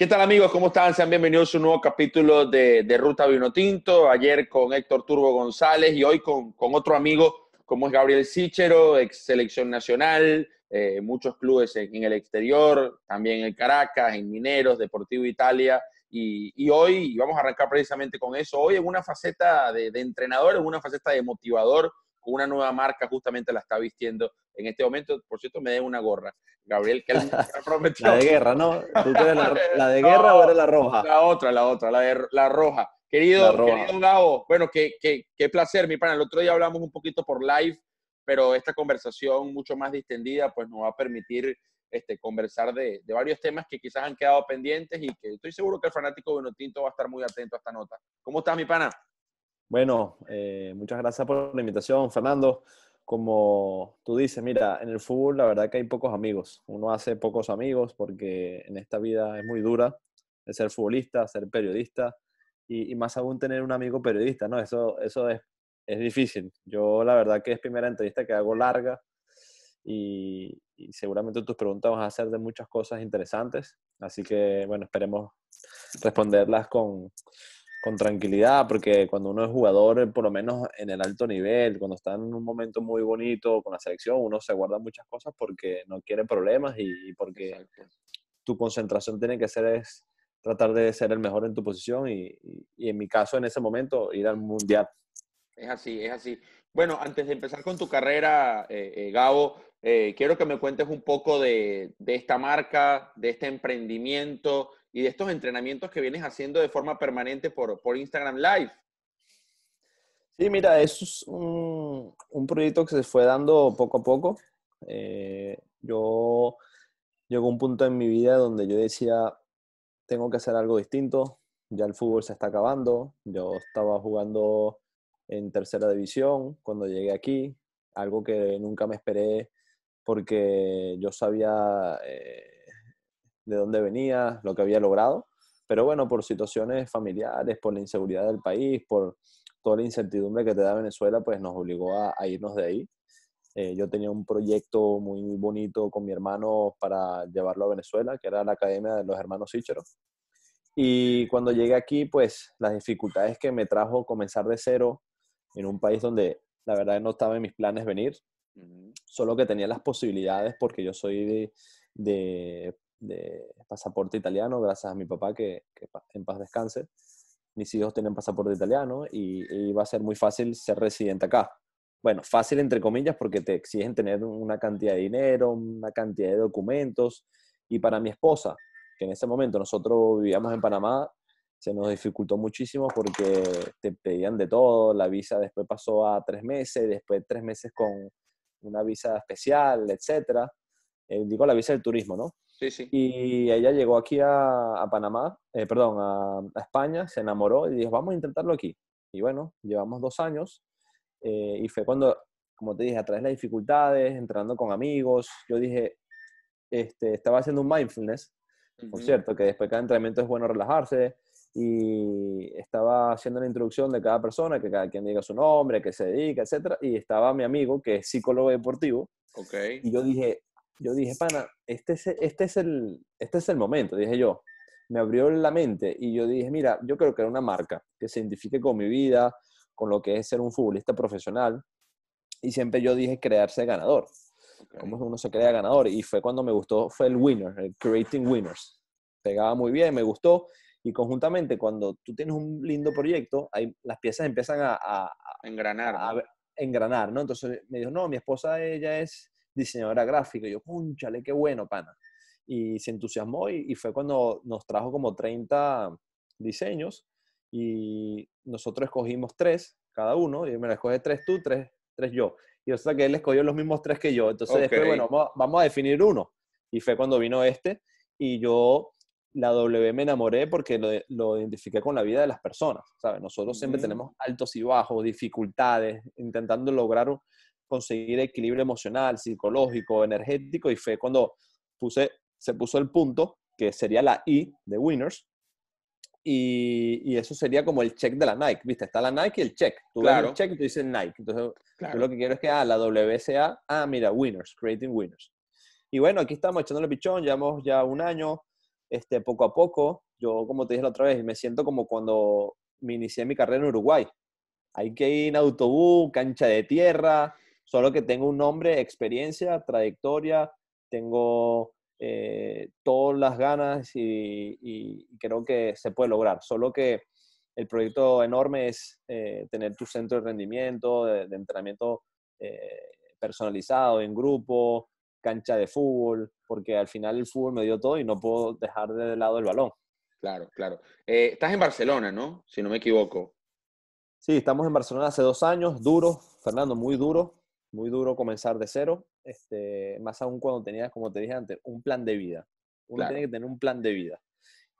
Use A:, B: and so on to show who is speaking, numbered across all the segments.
A: ¿Qué tal amigos? ¿Cómo están? Sean bienvenidos a un nuevo capítulo de, de Ruta Tinto. Ayer con Héctor Turbo González y hoy con, otro amigo como es Gabriel Sichero, ex selección nacional, eh, muchos clubes en, el exterior, también en Caracas, en Mineros, Deportivo Italia. Y, hoy vamos a arrancar precisamente con eso. Hoy en una faceta de, de entrenador, en una faceta de motivador, con una nueva marca, justamente la está vistiendo en este momento, por cierto, me den una gorra. Gabriel, que prometió. La de guerra, ¿no? ¿Tú tienes la, de guerra o eres la roja? La otra, la otra, la, la roja. Querido, Gabo, bueno, qué, qué, placer, mi pana. El otro día hablamos un poquito por live, pero esta conversación mucho más distendida, pues nos va a permitir este, conversar de, varios temas que quizás han quedado pendientes y que estoy seguro que el fanático Benotinto va a estar muy atento a esta nota. ¿Cómo estás, mi pana? Bueno, eh, muchas gracias por la invitación, Fernando como tú dices, mira, en el fútbol la verdad que hay pocos amigos. Uno hace pocos amigos porque en esta vida es muy dura ser futbolista, ser periodista y, más aún tener un amigo periodista, ¿no? Eso, eso es, es difícil. Yo la verdad que es primera entrevista que hago larga y, y seguramente tus preguntas van a ser de muchas cosas interesantes. Así que, bueno, esperemos responderlas con, con tranquilidad, porque cuando uno es jugador, eh, por lo menos en el alto nivel, cuando está en un momento muy bonito con la selección, uno se guarda muchas cosas porque no quiere problemas y, porque tu concentración tiene que ser es tratar de ser el mejor en tu posición y, y, en mi caso en ese momento ir al mundial. Es así, es así. Bueno, antes de empezar con tu carrera, eh, eh, Gabo, quiero que me cuentes un poco de, de esta marca, de este emprendimiento, y de estos entrenamientos que vienes haciendo de forma permanente por, Instagram Live. Sí, mira, es un, proyecto que se fue dando poco a poco. Eh, yo llegó un punto en mi vida donde yo decía, tengo que hacer algo distinto, ya el fútbol se está acabando, yo estaba jugando en tercera división cuando llegué aquí, algo que nunca me esperé porque yo sabía... Eh, de dónde venía, lo que había logrado, pero bueno, por situaciones familiares, por la inseguridad del país, por toda la incertidumbre que te da Venezuela, pues nos obligó a, irnos de ahí. Eh, yo tenía un proyecto muy bonito con mi hermano para llevarlo a Venezuela, que era la Academia de los Hermanos Sichero. Y cuando llegué aquí, pues las dificultades que me trajo comenzar de cero en un país donde la verdad no estaba en mis planes venir, solo que tenía las posibilidades porque yo soy de de pasaporte italiano, gracias a mi papá que, en paz descanse. Mis hijos tienen pasaporte italiano y, va a ser muy fácil ser residente acá. Bueno, fácil entre comillas porque te exigen tener una cantidad de dinero, una cantidad de documentos. Y para mi esposa, que en ese momento nosotros vivíamos en Panamá, se nos dificultó muchísimo porque te pedían de todo, la visa después pasó a tres meses, después tres meses con una visa especial, etcétera. Eh, digo la visa del turismo, ¿no? Y ella llegó aquí a, Panamá, eh, perdón, a, España, se enamoró y dijo, vamos a intentarlo aquí. Y bueno, llevamos dos años eh, y fue cuando, como te dije, a través de las dificultades, entrenando con amigos, yo dije, este, estaba haciendo un mindfulness, por cierto, que después de cada entrenamiento es bueno relajarse y estaba haciendo la introducción de cada persona, que cada quien diga su nombre, que se dedica, etc. Y estaba mi amigo, que es psicólogo deportivo. Okay. Y yo dije, yo dije, pana, este es, este, es el, este es el momento, dije yo. Me abrió la mente y yo dije, mira, yo creo que era una marca que se identifique con mi vida, con lo que es ser un futbolista profesional. Y siempre yo dije crearse ganador. Cómo uno se crea ganador. Y fue cuando me gustó, fue el winner, el Creating Winners. Pegaba muy bien, me gustó. Y conjuntamente, cuando tú tienes un lindo proyecto, ahí las piezas empiezan a... engranar. a, engranar, ¿no? Entonces me dijo, no, mi esposa, ella es diseñadora gráfica. Y yo, púnchale, qué bueno, pana! Y se entusiasmó y, fue cuando nos trajo como 30 diseños y nosotros escogimos tres, cada uno, y me la escoge tres tú, tres, tres yo. Y o sea que él escogió los mismos tres que yo. Entonces después, bueno, vamos a, definir uno. Y fue cuando vino este y yo la W me enamoré porque lo, identifiqué con la vida de las personas, ¿sabes? Nosotros siempre tenemos altos y bajos, dificultades, intentando lograr un conseguir equilibrio emocional, psicológico, energético, y fue cuando puse, se puso el punto, que sería la I de Winners, y, eso sería como el check de la Nike, ¿viste? Está la Nike y el check. Tú claro. el check y tú dices Nike. Entonces, yo lo que quiero es que ah, la wsa ah, mira, Winners, Creating Winners. Y bueno, aquí estamos echándole pichón, llevamos ya un año, este, poco a poco. Yo, como te dije la otra vez, me siento como cuando me inicié mi carrera en Uruguay. Hay que ir en autobús, cancha de tierra, solo que tengo un nombre, experiencia, trayectoria, tengo eh, todas las ganas y, creo que se puede lograr. Solo que el proyecto enorme es eh, tener tu centro de rendimiento, de, entrenamiento eh, personalizado, en grupo, cancha de fútbol, porque al final el fútbol me dio todo y no puedo dejar de lado el balón. Claro, claro. estás en Barcelona, ¿no? Si no me equivoco. Sí, estamos en Barcelona hace dos años, duro, Fernando, muy duro, muy duro comenzar de cero, este, más aún cuando tenías, como te dije antes, un plan de vida. Uno tiene que tener un plan de vida.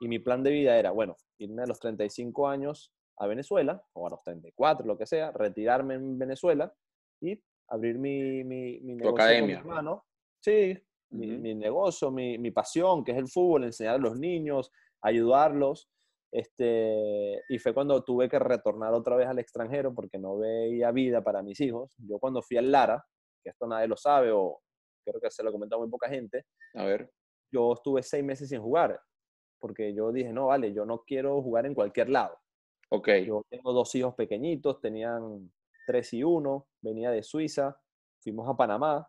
A: Y mi plan de vida era, bueno, irme a los 35 años a Venezuela, o a los 34, lo que sea, retirarme en Venezuela y abrir mi, negocio. Academia. Con mi hermano. Sí, mi, negocio, mi, mi pasión, que es el fútbol, enseñar a los niños, ayudarlos este, y fue cuando tuve que retornar otra vez al extranjero porque no veía vida para mis hijos. Yo cuando fui al Lara, que esto nadie lo sabe o creo que se lo ha comentado muy poca gente, a ver. yo estuve seis meses sin jugar porque yo dije, no, vale, yo no quiero jugar en cualquier lado. Okay. Yo tengo dos hijos pequeñitos, tenían tres y uno, venía de Suiza, fuimos a Panamá.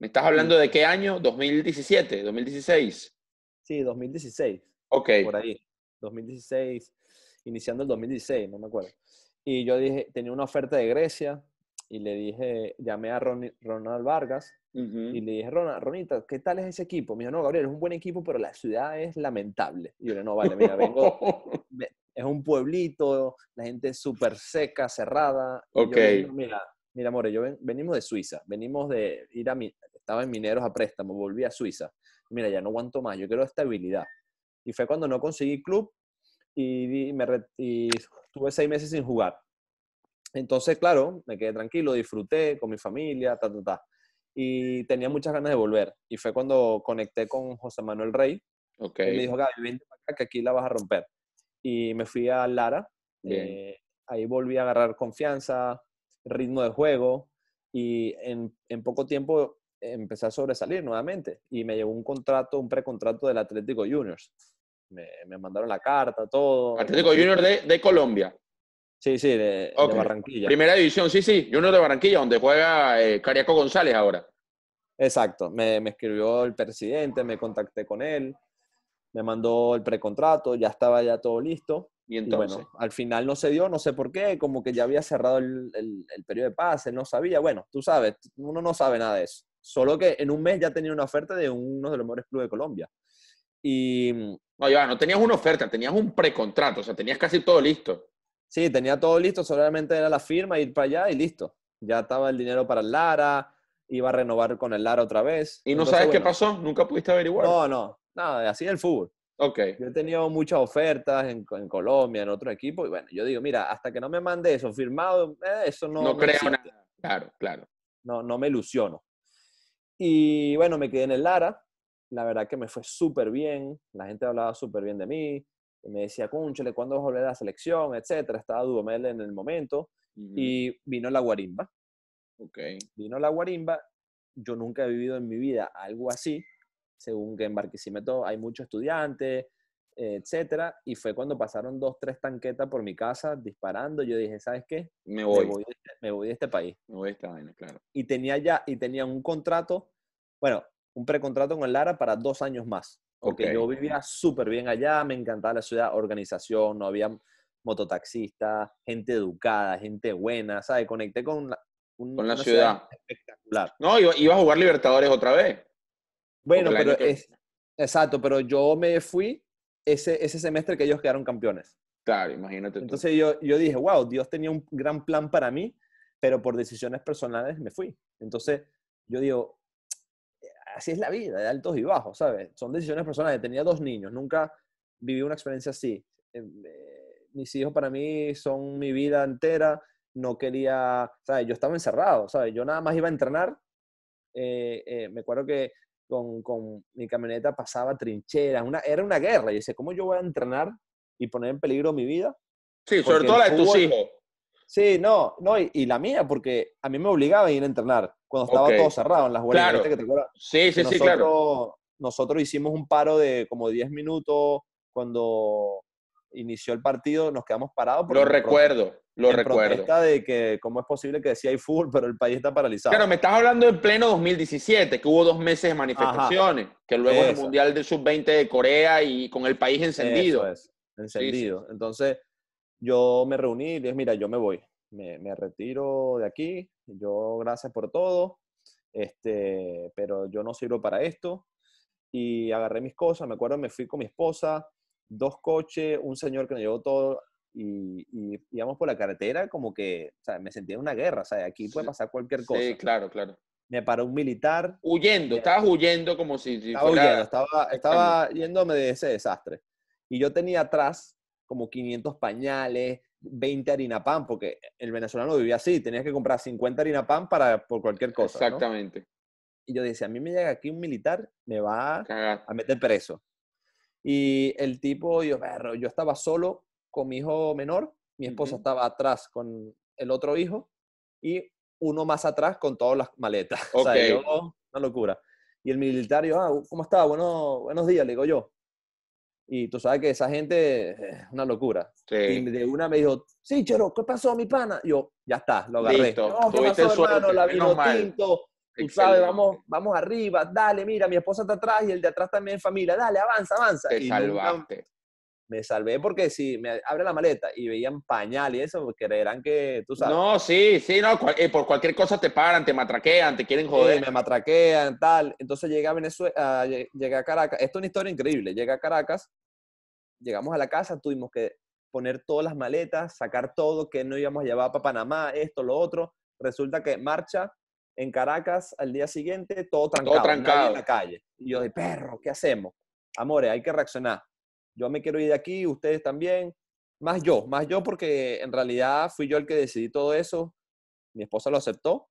A: ¿Me estás hablando de qué año? ¿2017? ¿2016? Sí, 2016. Ok. Por ahí. 2016, iniciando el 2016, no me acuerdo. Y yo dije, tenía una oferta de Grecia y le dije, llamé a Ronald Vargas y le dije, Ronald, Ronita, ¿qué tal es ese equipo? Me dijo, no, Gabriel, es un buen equipo, pero la ciudad es lamentable. Y yo le no, vale, mira, vengo, es un pueblito, la gente es súper seca, cerrada. Ok. mira, mira, amore, yo venimos de Suiza, venimos de ir a, estaba en mineros a préstamo, volví a Suiza. Mira, ya no aguanto más, yo quiero estabilidad. Y fue cuando no conseguí club y, me tuve seis meses sin jugar. Entonces, claro, me quedé tranquilo, disfruté con mi familia, ta, ta, ta. Y tenía muchas ganas de volver. Y fue cuando conecté con José Manuel Rey. Y me dijo, Gaby, vente para acá que aquí la vas a romper. Y me fui a Lara. Eh, ahí volví a agarrar confianza, ritmo de juego. Y en, en poco tiempo empecé a sobresalir nuevamente y me llegó un contrato, un precontrato del Atlético Juniors. Me, mandaron la carta, todo. Atlético Juniors de, Colombia. Sí, sí, de, Barranquilla. Primera división, sí, sí, Juniors de Barranquilla, donde juega eh, Cariaco González ahora. Exacto, me, escribió el presidente, me contacté con él, me mandó el precontrato, ya estaba ya todo listo. Y entonces. al final no se dio, no sé por qué, como que ya había cerrado el periodo de pase, no sabía. Bueno, tú sabes, uno no sabe nada de eso. Solo que en un mes ya tenía una oferta de uno de los mejores clubes de Colombia. Y... No, ya, no tenías una oferta, tenías un precontrato, o sea, tenías casi todo listo. Sí, tenía todo listo, solamente era la firma, ir para allá y listo. Ya estaba el dinero para el Lara, iba a renovar con el Lara otra vez. ¿Y no sabes qué pasó? ¿Nunca pudiste averiguar? No, no, nada, así es el fútbol. Ok. Yo he tenido muchas ofertas en, Colombia, en otro equipo, y bueno, yo digo, mira, hasta que no me mande eso firmado, eh, eso no. No creo nada. Claro, claro. No, no me ilusiono. Y bueno, me quedé en el Lara. La verdad que me fue súper bien. La gente hablaba súper bien de mí. me decía, cúnchale, ¿cuándo vas a volver a la selección? Etcétera. Estaba Dudomel en el momento. Y vino la guarimba. Okay. Vino la guarimba. Yo nunca he vivido en mi vida algo así. Según que en Barquisimeto hay muchos estudiantes, etcétera. Y fue cuando pasaron dos, tres tanquetas por mi casa disparando. Yo dije, ¿sabes qué? Me voy. Este, me voy de este, país. Me voy de esta vaina, claro. Y tenía ya, y tenía un contrato bueno, un precontrato con el Lara para dos años más. Porque yo vivía súper bien allá, me encantaba la ciudad, organización, no había mototaxistas, gente educada, gente buena, ¿sabes? Conecté con, la, una ciudad. espectacular. No, iba, a jugar Libertadores otra vez. Bueno, pero es, exacto, pero yo me fui ese, ese semestre que ellos quedaron campeones. Claro, imagínate. Entonces yo, yo dije, wow, Dios tenía un gran plan para mí, pero por decisiones personales me fui. Entonces yo digo, así es la vida, de altos y bajos, ¿sabes? Son decisiones personales. Tenía dos niños, nunca viví una experiencia así. Em, eh, mis hijos para mí son mi vida entera. No quería, ¿sabes? Yo estaba encerrado, ¿sabes? Yo nada más iba a entrenar. Eh, eh, me acuerdo que con, mi camioneta pasaba trincheras, era una guerra. Yo decía, ¿cómo yo voy a entrenar y poner en peligro mi vida?
B: Sí, sobre todo la de tus hijos.
A: Sí, no, no, y, la mía, porque a mí me obligaba a ir a entrenar cuando estaba todo cerrado en las huelgas. Claro. sí, sí, sí, claro. Nosotros hicimos un paro de como 10 minutos cuando inició el partido, nos quedamos parados. Lo recuerdo, lo recuerdo. de que cómo es posible que decía hay fútbol, pero el país está paralizado. Claro, me estás hablando en pleno 2017, que hubo dos meses de manifestaciones, que luego el Mundial del Sub-20 de Corea y con el país encendido. Eso es, encendido. Entonces, yo me reuní y le dije, mira, yo me voy, me, retiro de aquí, yo gracias por todo, este, pero yo no sirvo para esto. Y agarré mis cosas, me acuerdo, me fui con mi esposa, dos coches, un señor que me llevó todo y, y íbamos por la carretera como que, o sea, me sentía en una guerra, o sea, aquí puede pasar cualquier cosa. Sí, claro, claro me paró un militar. Huyendo, estabas huyendo como si... si estaba huyendo, estaba, estaba yéndome de ese desastre. Y yo tenía atrás como 500 pañales, 20 harina pan, porque el venezolano vivía así, tenías que comprar 50 harina pan para, por cualquier cosa. Exactamente. Y yo decía, a mí me llega aquí un militar, me va a meter preso. Y el tipo, yo, yo estaba solo con mi hijo menor, mi esposa estaba atrás con el otro hijo y uno más atrás con todas las maletas. O sea, una locura. Y el militar, yo, ah, ¿cómo está? Bueno, buenos días, le digo yo. Y tú sabes que esa gente es eh, una locura. Y de una me dijo, sí, Chero, ¿qué pasó, mi pana? yo, ya está, lo agarré. Listo. No, ¿qué pasó, hermano? La vino tinto. Tú sabes, vamos, vamos arriba, dale, mira, mi esposa está atrás y el de atrás también familia, dale, avanza, avanza. Te salvaste me salvé porque si me abre la maleta y veían pañal y eso, creerán que tú sabes. No, sí, sí, no, eh, por cualquier cosa te paran, te matraquean, te quieren joder. Sí, me matraquean, tal. Entonces llegué a Venezuela, ah, a Caracas. Esto es una historia increíble. Llegué a Caracas, llegamos a la casa, tuvimos que poner todas las maletas, sacar todo que no íbamos a llevar para Panamá, esto, lo otro. Resulta que marcha en Caracas al día siguiente, todo trancado, todo trancado. en la calle. Y yo de perro, ¿qué hacemos? Amores, hay que reaccionar yo me quiero ir de aquí, ustedes también. Más yo, más yo porque en realidad fui yo el que decidí todo eso. Mi esposa lo aceptó.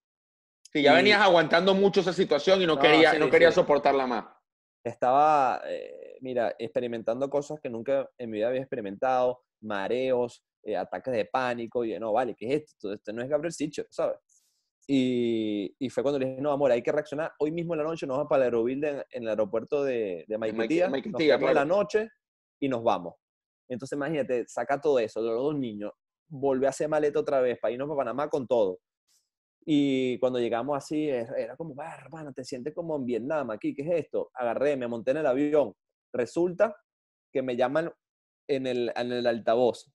A: Sí, ya venías aguantando mucho esa situación y no, quería, no quería soportarla más. Estaba, eh, mira, experimentando cosas que nunca en mi vida había experimentado, mareos, eh, ataques de pánico, y de no, vale, ¿qué es esto? Esto no es Gabriel Sicho, ¿sabes? Y, y, fue cuando le dije, no, amor, hay que reaccionar. Hoy mismo en la noche nos vamos para el aerobilde en el aeropuerto de, de Maiquetía. la noche y nos vamos. Entonces, imagínate, saca todo eso, los dos niños, vuelve a hacer maleta otra vez para irnos para Panamá con todo. Y cuando llegamos así, era como, va, te sientes como en Vietnam aquí, ¿qué es esto? Agarré, me monté en el avión. Resulta que me llaman en el, en el altavoz.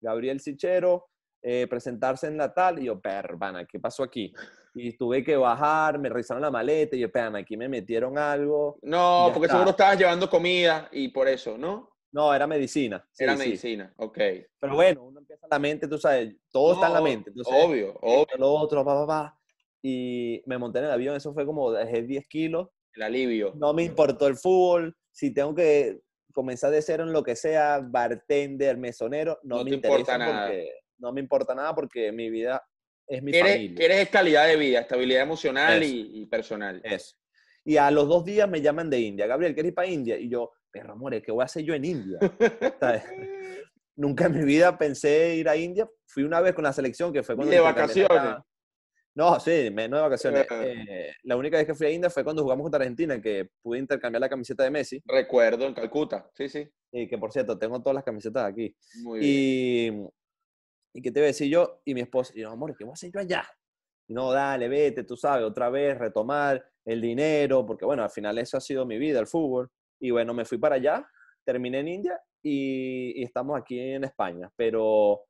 A: Gabriel Sichero, eh, presentarse en Natal Y yo, hermana, ¿qué pasó aquí? y tuve que bajar, me revisaron la maleta y yo, espérame, aquí me metieron algo. No, porque seguro estabas llevando comida y por eso, ¿no? No, era medicina. era medicina, ok. Pero bueno, uno empieza la mente, tú sabes, todo está en la mente. obvio, obvio. Lo otro, va, Y me monté en el avión, eso fue como, dejé 10 kilos. El alivio. No me importó el fútbol, si tengo que comenzar de cero en lo que sea, bartender, mesonero, no, me importa nada. no me importa nada porque mi vida es mi Quieres calidad de vida, estabilidad emocional y, personal. Eso. Y a los dos días me llaman de India. Gabriel, ¿quieres ir para India? Y yo, perro, amor, ¿qué voy a hacer yo en India? Nunca en mi vida pensé ir a India. Fui una vez con la selección, que fue cuando... De vacaciones. No, sí, no de vacaciones. Ah. Eh, la única vez que fui a India fue cuando jugamos contra Argentina, que pude intercambiar la camiseta de Messi. Recuerdo, en Calcuta, sí, sí. Y que por cierto, tengo todas las camisetas aquí. Muy y, ¿Y que te voy a decir yo? Y mi esposa, y yo, amor, ¿qué voy a hacer yo allá? no, dale, vete, tú sabes, otra vez, retomar el dinero, porque bueno, al final eso ha sido mi vida, el fútbol. Y bueno, me fui para allá, terminé en India y, estamos aquí en España. Pero,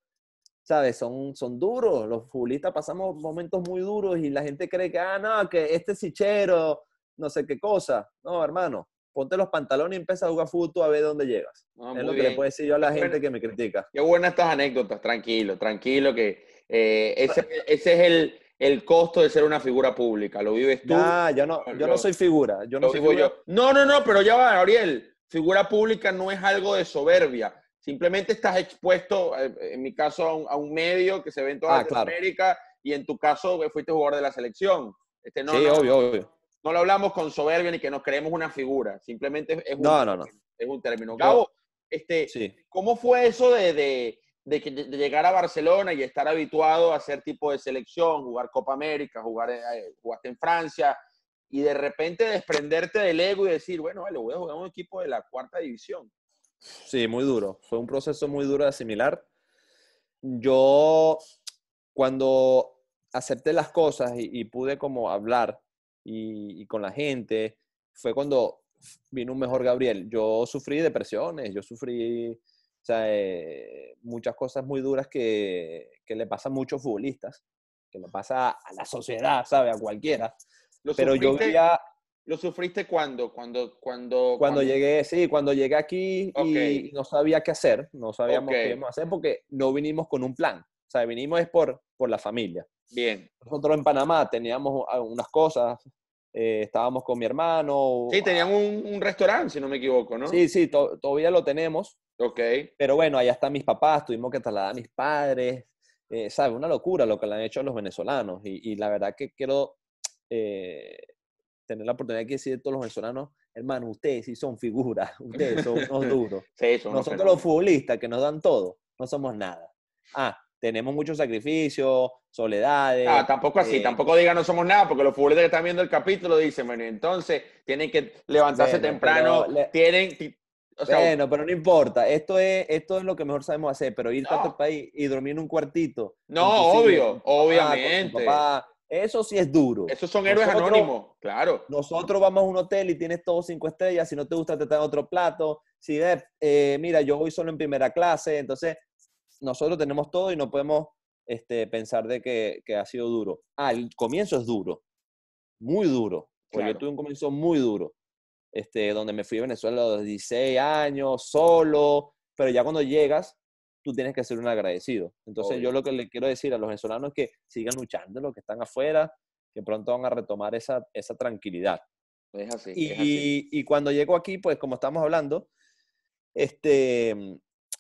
A: ¿sabes? Son, son duros, los futbolistas pasamos momentos muy duros y la gente cree que, ah, no, que este sichero, no sé qué cosa. No, hermano, ponte los pantalones y empieza a jugar fútbol a ver dónde llegas. es lo que le puedo decir yo a la gente que me critica. Qué buenas estas anécdotas, tranquilo, tranquilo, que eh, ese, es el, costo de ser una figura pública, lo vives tú. Ah, yo no, yo no soy figura, yo no soy Yo. No, no, no, pero ya va, Gabriel, figura pública no es algo de soberbia. Simplemente estás expuesto, eh, en mi caso, a un, medio que se ve en toda ah, América y en tu caso eh, fuiste jugador de la selección. Este, sí, obvio, obvio no lo hablamos con soberbia ni que nos creemos una figura, simplemente es un, término. Gabo, este, ¿cómo fue eso de, de, llegar a Barcelona y estar habituado a hacer tipo de selección, jugar Copa América, jugar eh, jugaste en Francia, y de repente desprenderte del ego y decir, bueno, vale, voy a jugar a un equipo de la cuarta división? Sí, muy duro. Fue un proceso muy duro de asimilar. Yo, cuando acepté las cosas y, y pude como hablar y, con la gente, fue cuando vino un mejor Gabriel. Yo sufrí depresiones, yo sufrí eh, muchas cosas muy duras que, que le pasan a muchos futbolistas, que le pasa a la sociedad, ¿sabe? A cualquiera. ¿Lo Pero yo ¿Lo sufriste Cuando, cuando, cuando, cuando llegué, sí, cuando llegué aquí y no sabía qué hacer, no sabíamos qué hacer porque no vinimos con un plan. O sea, vinimos es por, por la familia. Bien. Nosotros en Panamá teníamos unas cosas, eh, estábamos con mi hermano. Sí, tenían un, restaurante, si no me equivoco, ¿no? Sí, sí, todavía lo tenemos. Ok. Pero bueno, allá están mis papás, tuvimos que trasladar a mis padres. Eh, ¿Sabes? Una locura lo que le han hecho a los venezolanos. Y, la verdad que quiero eh, tener la oportunidad de decir a todos los venezolanos, hermano, ustedes sí son figuras, ustedes son unos duros. sí, Nosotros los futbolistas que nos dan todo, no somos nada. Ah, tenemos muchos sacrificios, soledades. Ah, tampoco así, eh, tampoco digan no somos nada, porque los futbolistas que están viendo el capítulo dicen, bueno, entonces tienen que levantarse temprano, tienen... bueno, pero no importa, esto es, esto es lo que mejor sabemos hacer, pero ir a tanto país y dormir en un cuartito. No, obvio, obviamente. eso sí es duro. Esos son héroes anónimos, claro. Nosotros vamos a un hotel y tienes todos cinco estrellas, si no te gusta te traen otro plato, si ves, eh, mira, yo voy solo en primera clase, entonces nosotros tenemos todo y no podemos este, pensar de que, ha sido duro. Ah, el comienzo es duro, muy duro, porque yo tuve un comienzo muy duro, este, donde me fui a Venezuela a los 16 años, solo, pero ya cuando llegas, tú tienes que ser un agradecido. Entonces yo lo que le quiero decir a los venezolanos es que sigan luchando, los que están afuera, que pronto van a retomar esa, esa tranquilidad. y, así. y cuando llego aquí, pues como estamos hablando, este,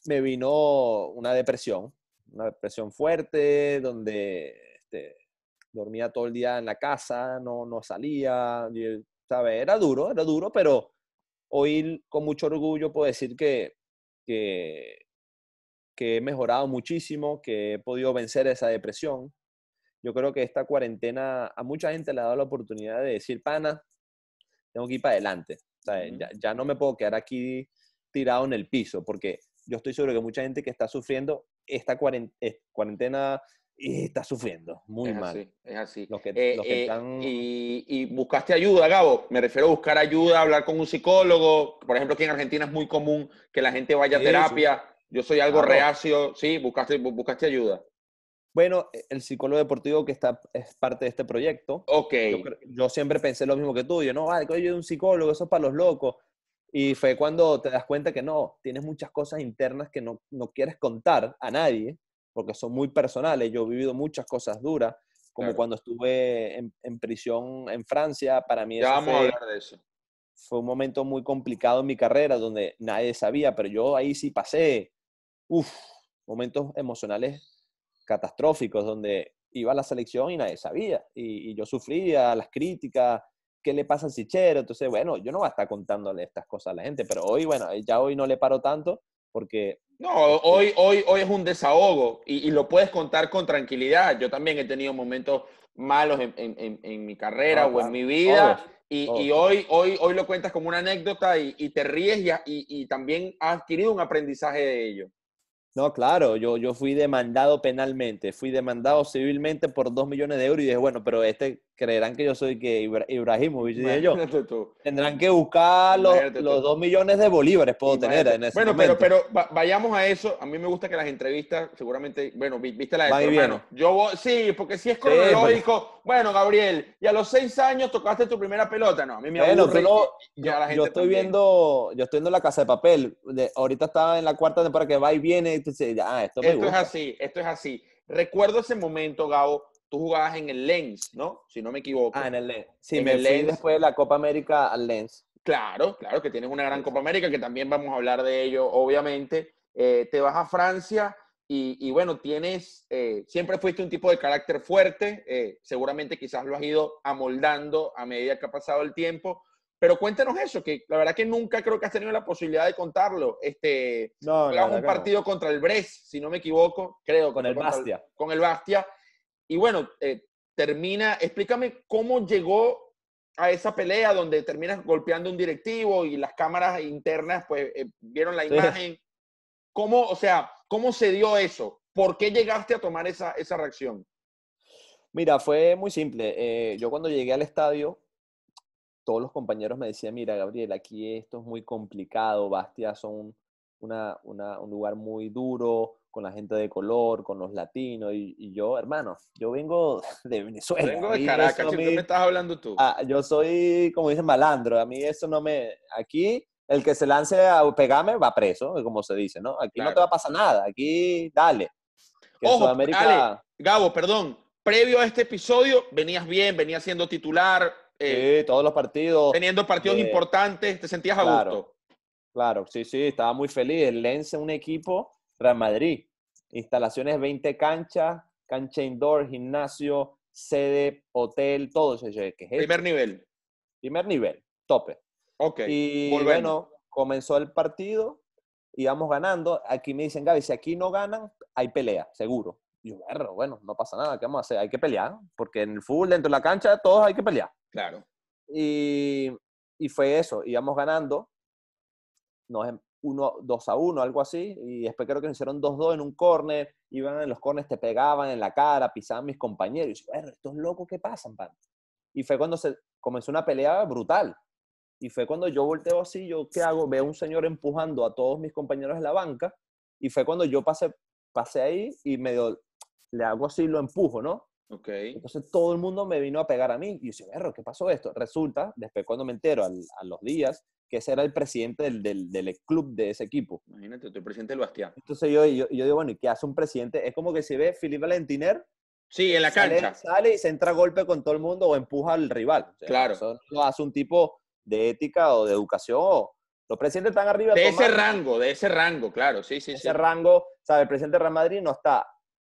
A: me vino una depresión, una depresión fuerte, donde este, dormía todo el día en la casa, no, no salía, y, Era duro, era duro, pero hoy con mucho orgullo puedo decir que, que, he mejorado muchísimo, que he podido vencer esa depresión. Yo creo que esta cuarentena a mucha gente le ha dado la oportunidad de decir, pana, tengo que ir para adelante. ya, no me puedo quedar aquí tirado en el piso, porque yo estoy seguro que mucha gente que está sufriendo esta eh, cuarentena eh, está sufriendo muy es mal. Así, es así. que, eh, y, buscaste ayuda, Gabo. Me refiero a buscar ayuda, hablar con un psicólogo. Por ejemplo, aquí en Argentina es muy común que la gente vaya a terapia. Yo soy algo reacio. Sí, buscaste, buscaste ayuda. Bueno, e-, el psicólogo deportivo que está, es parte de este proyecto. Ok. Yo, siempre pensé lo mismo que tú. Yo, no, vale, yo soy un psicólogo, eso es para los locos. Y fue cuando te das cuenta que no, tienes muchas cosas internas que no, no quieres contar a nadie, porque son muy personales. Yo he vivido muchas cosas duras, como cuando estuve en, prisión en Francia, para mí... fue, un momento muy complicado en mi carrera, donde nadie sabía, pero yo ahí sí pasé, momentos emocionales catastróficos, donde iba a la selección y nadie sabía. y yo sufría las críticas, qué le pasa al chichero. Entonces, bueno, yo no voy a estar contándole estas cosas a la gente, pero hoy, bueno, eh, ya hoy no le paro tanto porque... No, este hoy, hoy, hoy es un desahogo y, lo puedes contar con tranquilidad. Yo también he tenido momentos malos en, en, mi carrera o en mi vida. y, hoy, hoy, hoy lo cuentas como una anécdota y, te ríes y, también has adquirido un aprendizaje de ello. No, claro, yo, yo fui demandado penalmente, fui demandado civilmente por dos millones de euros y dije, bueno, pero este creerán que yo soy que Ibrahimovic, yo. Tendrán que buscar los, dos millones de bolívares, puedo tener en ese Bueno, momento. pero, pero vayamos a eso. A mí me gusta que las entrevistas, seguramente, bueno, viste la de Yo sí, porque si es cronológico, pues. bueno, Gabriel, y a los seis años tocaste tu primera pelota, ¿no? A mí me bueno, pero yo, estoy viendo, yo estoy viendo La Casa de Papel. ahorita estaba en la cuarta temporada que va y viene. Ah, esto es así, esto es así. Recuerdo ese momento, Gabo, tú jugabas en el Lens, ¿no? Si no me equivoco. Ah, en el Lens. Sí, me el después de la Copa América al Lens. Claro, claro, que tienes una gran Copa América, que también vamos a hablar de ello, obviamente. Eh, te vas a Francia y, bueno, tienes, eh, siempre fuiste un tipo de carácter fuerte, eh, seguramente quizás lo has ido amoldando a medida que ha pasado el tiempo, pero cuéntanos eso, que la verdad que nunca creo que has tenido la posibilidad de contarlo. Este, no, un partido contra el Brest, si no me equivoco, creo. Con el Bastia. con el Bastia y bueno, eh, termina, explícame cómo llegó a esa pelea donde terminas golpeando un directivo y las cámaras internas pues eh, vieron la imagen. ¿Cómo, o sea, cómo se dio eso? ¿Por qué llegaste a tomar esa, esa reacción? Mira, fue muy simple. Eh, yo cuando llegué al estadio, todos los compañeros me decían, mira, Gabriel, aquí esto es muy complicado, Bastia son un lugar muy duro, con la gente de color, con los latinos, y, yo, hermano, yo vengo de Venezuela. Vengo de Caracas, mí, ¿qué me estás hablando tú? Ah, yo soy, como dicen, malandro, a mí eso no me... Aquí el que se lance a pegarme va preso, como se dice, ¿no? Aquí no te va a pasar nada, aquí dale. Ojo, Sudamérica... Gabo, perdón, previo a este episodio venías bien, venías siendo titular. Eh, sí, todos los partidos. Teniendo partidos eh, importantes, te sentías a claro, gusto. Claro, sí, sí, estaba muy feliz. El Lens es un equipo Real Madrid. Instalaciones 20 canchas, cancha indoor, gimnasio, sede, hotel, todo eso. Primer nivel. Primer nivel, tope. Ok. Y bueno, comenzó el partido, y vamos ganando. Aquí me dicen, Gaby, si aquí no ganan, hay pelea, seguro. Y yo, bueno, no pasa nada, ¿qué vamos a hacer? Hay que pelear, porque en el fútbol, dentro de la cancha, todos hay que pelear. Claro. Y, y fue eso, íbamos ganando. Nos, em, uno, 2 a 1, algo así, y después creo que nos hicieron 2-2 en un córner, iban en los córneres, te pegaban en la cara, pisaban mis compañeros, y yo, estos locos, ¿qué pasan, pan? Y fue cuando se comenzó una pelea brutal. Y fue cuando yo volteo así, yo, ¿qué hago? Veo un señor empujando a todos mis compañeros de la banca, y fue cuando yo pasé, pasé ahí y medio le hago así, lo empujo, ¿no? Okay. Entonces todo el mundo me vino a pegar a mí. Y yo decía, ¿qué pasó esto? Resulta, después cuando me entero a los días, que ese era el presidente del, club de ese equipo. Imagínate, tu presidente del Bastián. Entonces yo, yo, digo, bueno, ¿y qué hace un presidente? Es como que si ve Filipe Valentiner. Sí, en la sale, cancha. Sale y se entra a golpe con todo el mundo o empuja al rival. claro. Eso no hace un tipo de ética o de educación los presidentes están arriba. De ese rango, de ese rango, claro, sí, sí. ese rango, rango, sea, El presidente de Real Madrid no está.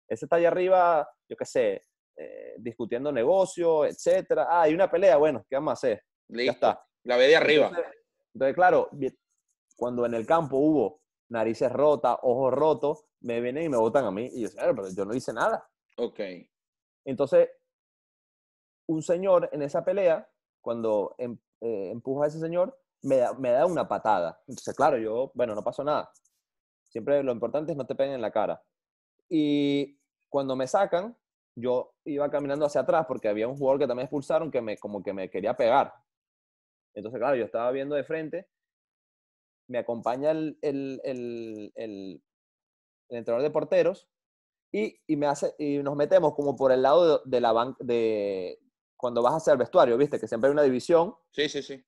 A: Ese está allá arriba, yo qué sé, eh, discutiendo negocio, etcétera. Ah, hay una pelea, bueno, ¿qué vamos a hacer? Ya está. La ve de arriba. Entonces, claro, cuando en el campo hubo narices rotas, ojos rotos, me vienen y me botan a mí. Y yo, pero yo no hice nada. Ok. Entonces, un señor en esa pelea, cuando em, eh, empuja a ese señor, me da, me da una patada. Entonces, claro, yo, bueno, no pasó nada. Siempre lo importante es no te peguen en la cara. Y cuando me sacan, yo iba caminando hacia atrás porque había un jugador que también expulsaron que me, como que me quería pegar. Entonces, claro, yo estaba viendo de frente, me acompaña el, el, el, el entrenador de porteros y, y, me hace, y nos metemos como por el lado de, la banca, de cuando vas hacia el vestuario, ¿viste? Que siempre hay una división. Sí, sí, sí.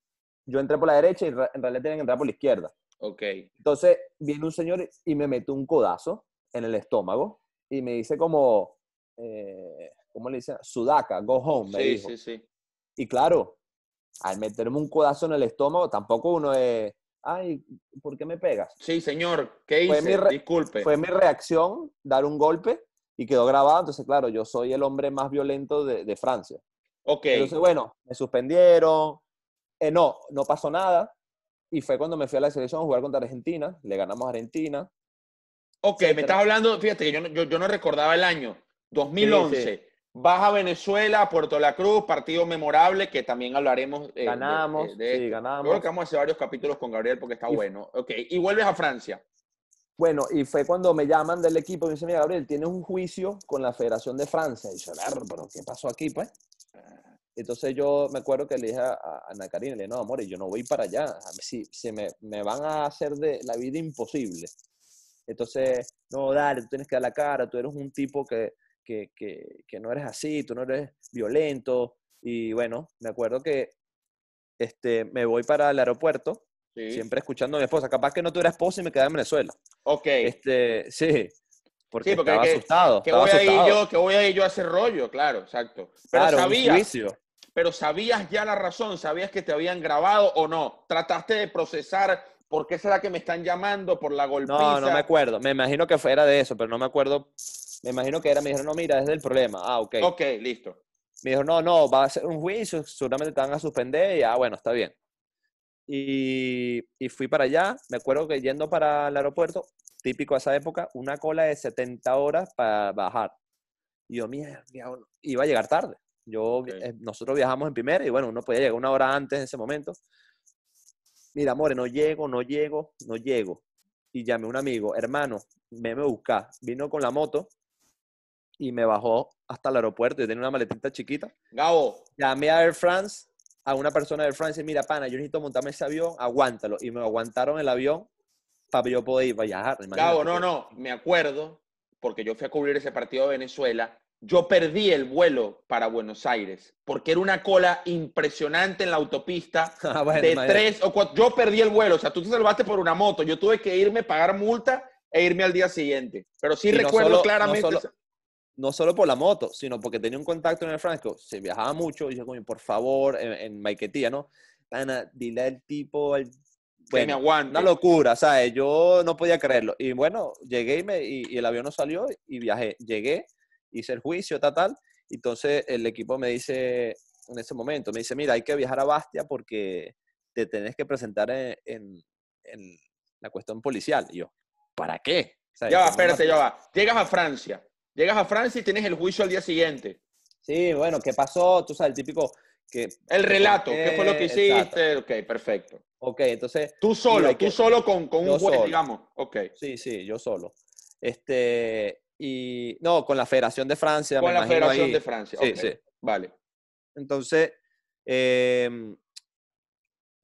A: Yo entré por la derecha y en realidad tienen que entrar por la izquierda. Ok. Entonces viene un señor y me mete un codazo en el estómago y me dice como, eh, ¿cómo le dicen? Sudaca, go home, me sí, dijo. Sí, sí. Y claro, al meterme un codazo en el estómago, tampoco uno es, ay, ¿por qué me pegas? Sí, señor, ¿qué hice? Disculpe. Fue mi reacción, dar un golpe, y quedó grabado. Entonces, claro, yo soy el hombre más violento de, Francia. Ok. Entonces, bueno, me suspendieron. Eh, no, no pasó nada. Y fue cuando me fui a la selección a jugar contra Argentina. Le ganamos a Argentina. Ok, me estás hablando, fíjate que yo yo no recordaba el año. 2011. Vas a Venezuela, a Puerto La Cruz, partido memorable que también hablaremos. Eh, ganamos, ganamos. Creo que vamos a hacer varios capítulos con Gabriel porque está bueno. Ok, y vuelves a Francia. Bueno, y fue cuando me llaman del equipo y me dicen, mira, Gabriel, tienes un juicio con la Federación de Francia. Y yo, pero ¿qué pasó aquí, pues? Entonces yo me acuerdo que le dije a Ana Karina, le dije, no, amores, yo no voy para allá. Si, me, me van a hacer de la vida imposible. Entonces, no, dale, tú tienes que dar la cara, tú eres un tipo que, que, no eres así, tú no eres violento. Y bueno, me acuerdo que este, me voy para el aeropuerto, siempre escuchando a mi esposa. Capaz que no tuviera esposa y me quedé en Venezuela. Ok. Este, sí. Porque, estaba asustado. Que voy A ir yo, que voy a ir rollo, claro, exacto. Pero sabías, pero sabías ya la razón, sabías que te habían grabado o no. Trataste de procesar por qué será que me están llamando por la golpiza. No, no me acuerdo. Me imagino que fuera de eso, pero no me acuerdo me imagino que era, me dijeron, no, mira, es del problema. Ah, ok. Ok, listo. Me dijo no, no, va a ser un juicio, seguramente te van a suspender. Y ah, bueno, está bien. Y, fui para allá. Me acuerdo que yendo para el aeropuerto, típico a esa época, una cola de 70 horas para bajar. Y yo, mierda, iba a llegar tarde. Yo, eh, Nosotros viajamos en primera y bueno, uno podía llegar una hora antes en ese momento. Mira, amores, no llego, no llego, no llego. Y llamé a un amigo, hermano, me me busca. Vino con la moto y me bajó hasta el aeropuerto. Yo tenía una maletita chiquita. Gabo. Llamé a Air France, a una persona de Air France, y mira, pana, yo necesito montarme ese avión, aguántalo. Y me aguantaron el avión para que yo pueda ir a viajar. Gabo, no, no, me acuerdo, porque yo fui a cubrir ese partido de Venezuela. Yo perdí el vuelo para Buenos Aires porque era una cola impresionante en la autopista ah, de tres o cuatro. Yo perdí el vuelo, o sea, tú te salvaste por una moto. Yo tuve que irme, pagar multa e irme al día siguiente. Pero sí recuerdo claramente no solo por la moto, sino porque tenía un contacto en el Franco, se viajaba mucho, y yo, por favor, en, en Maiquetía, ¿no? Ana, dile al tipo, al...
B: Bueno, una
A: locura, ¿sabes? Yo no podía creerlo. Y bueno, llegué y, el avión no salió y viajé. Llegué, hice el juicio, tal, tal. Entonces el equipo me dice, en ese momento, me dice, mira, hay que viajar a Bastia porque te tenés que presentar en, la cuestión policial. Y yo, ¿para qué? Ya va, espérate, ya va. Llegas a Francia, Llegas a Francia y tienes el juicio al día siguiente. Sí, bueno, ¿qué pasó? Tú sabes, el típico que... El relato, ¿qué fue lo que hiciste? Ok, perfecto. Ok, entonces... Tú solo, tú solo con, un juez, digamos. Ok. Sí, sí, yo solo. Este, y... No, con la Federación de Francia. Con la Federación de Francia, sí, sí. Vale. Entonces, em,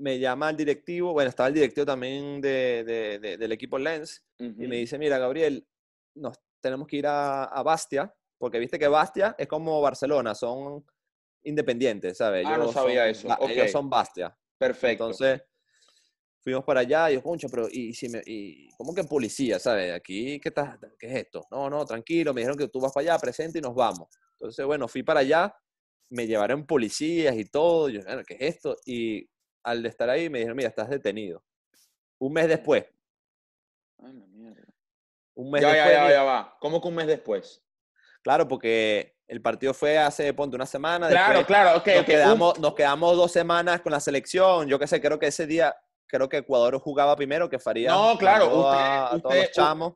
A: me llama el directivo, bueno, estaba el directivo también del equipo Lens, y me dice, mira, Gabriel, está tenemos que ir a, Bastia, porque viste que Bastia es como Barcelona, son independientes, ¿sabes? Yo ah, no sabía eso. son Bastia. Perfecto. Entonces, fuimos para allá y yo, concha, pero ¿y, cómo que policía, sabes? Aquí, ¿qué, estás, ¿qué es esto? No, no, tranquilo, me dijeron que tú vas para allá, presente y nos vamos. Entonces, bueno, fui para allá, me llevaron policías y todo, yo, ¿qué es esto? Y al estar ahí me dijeron, mira, estás detenido. Un mes después. Ay, la mierda. Un mes después. Ya, ya, ya va. ¿Cómo que un mes después? Claro, porque el partido fue hace, ponte, una semana. Claro, claro, ok. Nos, Quedamos, dos semanas con la selección. Yo qué sé, creo que ese día, creo que Ecuador jugaba primero, que Faría. No, claro,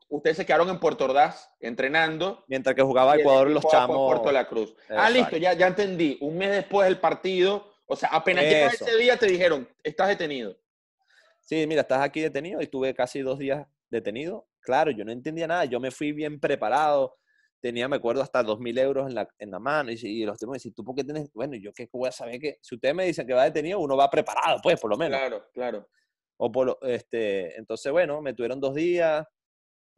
A: Ustedes se quedaron en Puerto Ordaz entrenando. Mientras que jugaba Ecuador los chamos. Puerto La Cruz. Ah, listo, ya, ya entendí. Un mes después del partido, o sea, apenas ese día te dijeron, estás detenido. Sí, mira, estás aquí detenido y estuve casi dos días detenido claro, yo no entendía nada, yo me fui bien preparado, tenía, me acuerdo, hasta 2.000 euros en la, en la mano, y, los tengo. me si ¿tú por qué tienes? Bueno, yo qué voy a saber que, si ustedes me dicen que va detenido, uno va preparado, pues, por lo menos. Claro, claro. O por este, entonces, bueno, me tuvieron dos días,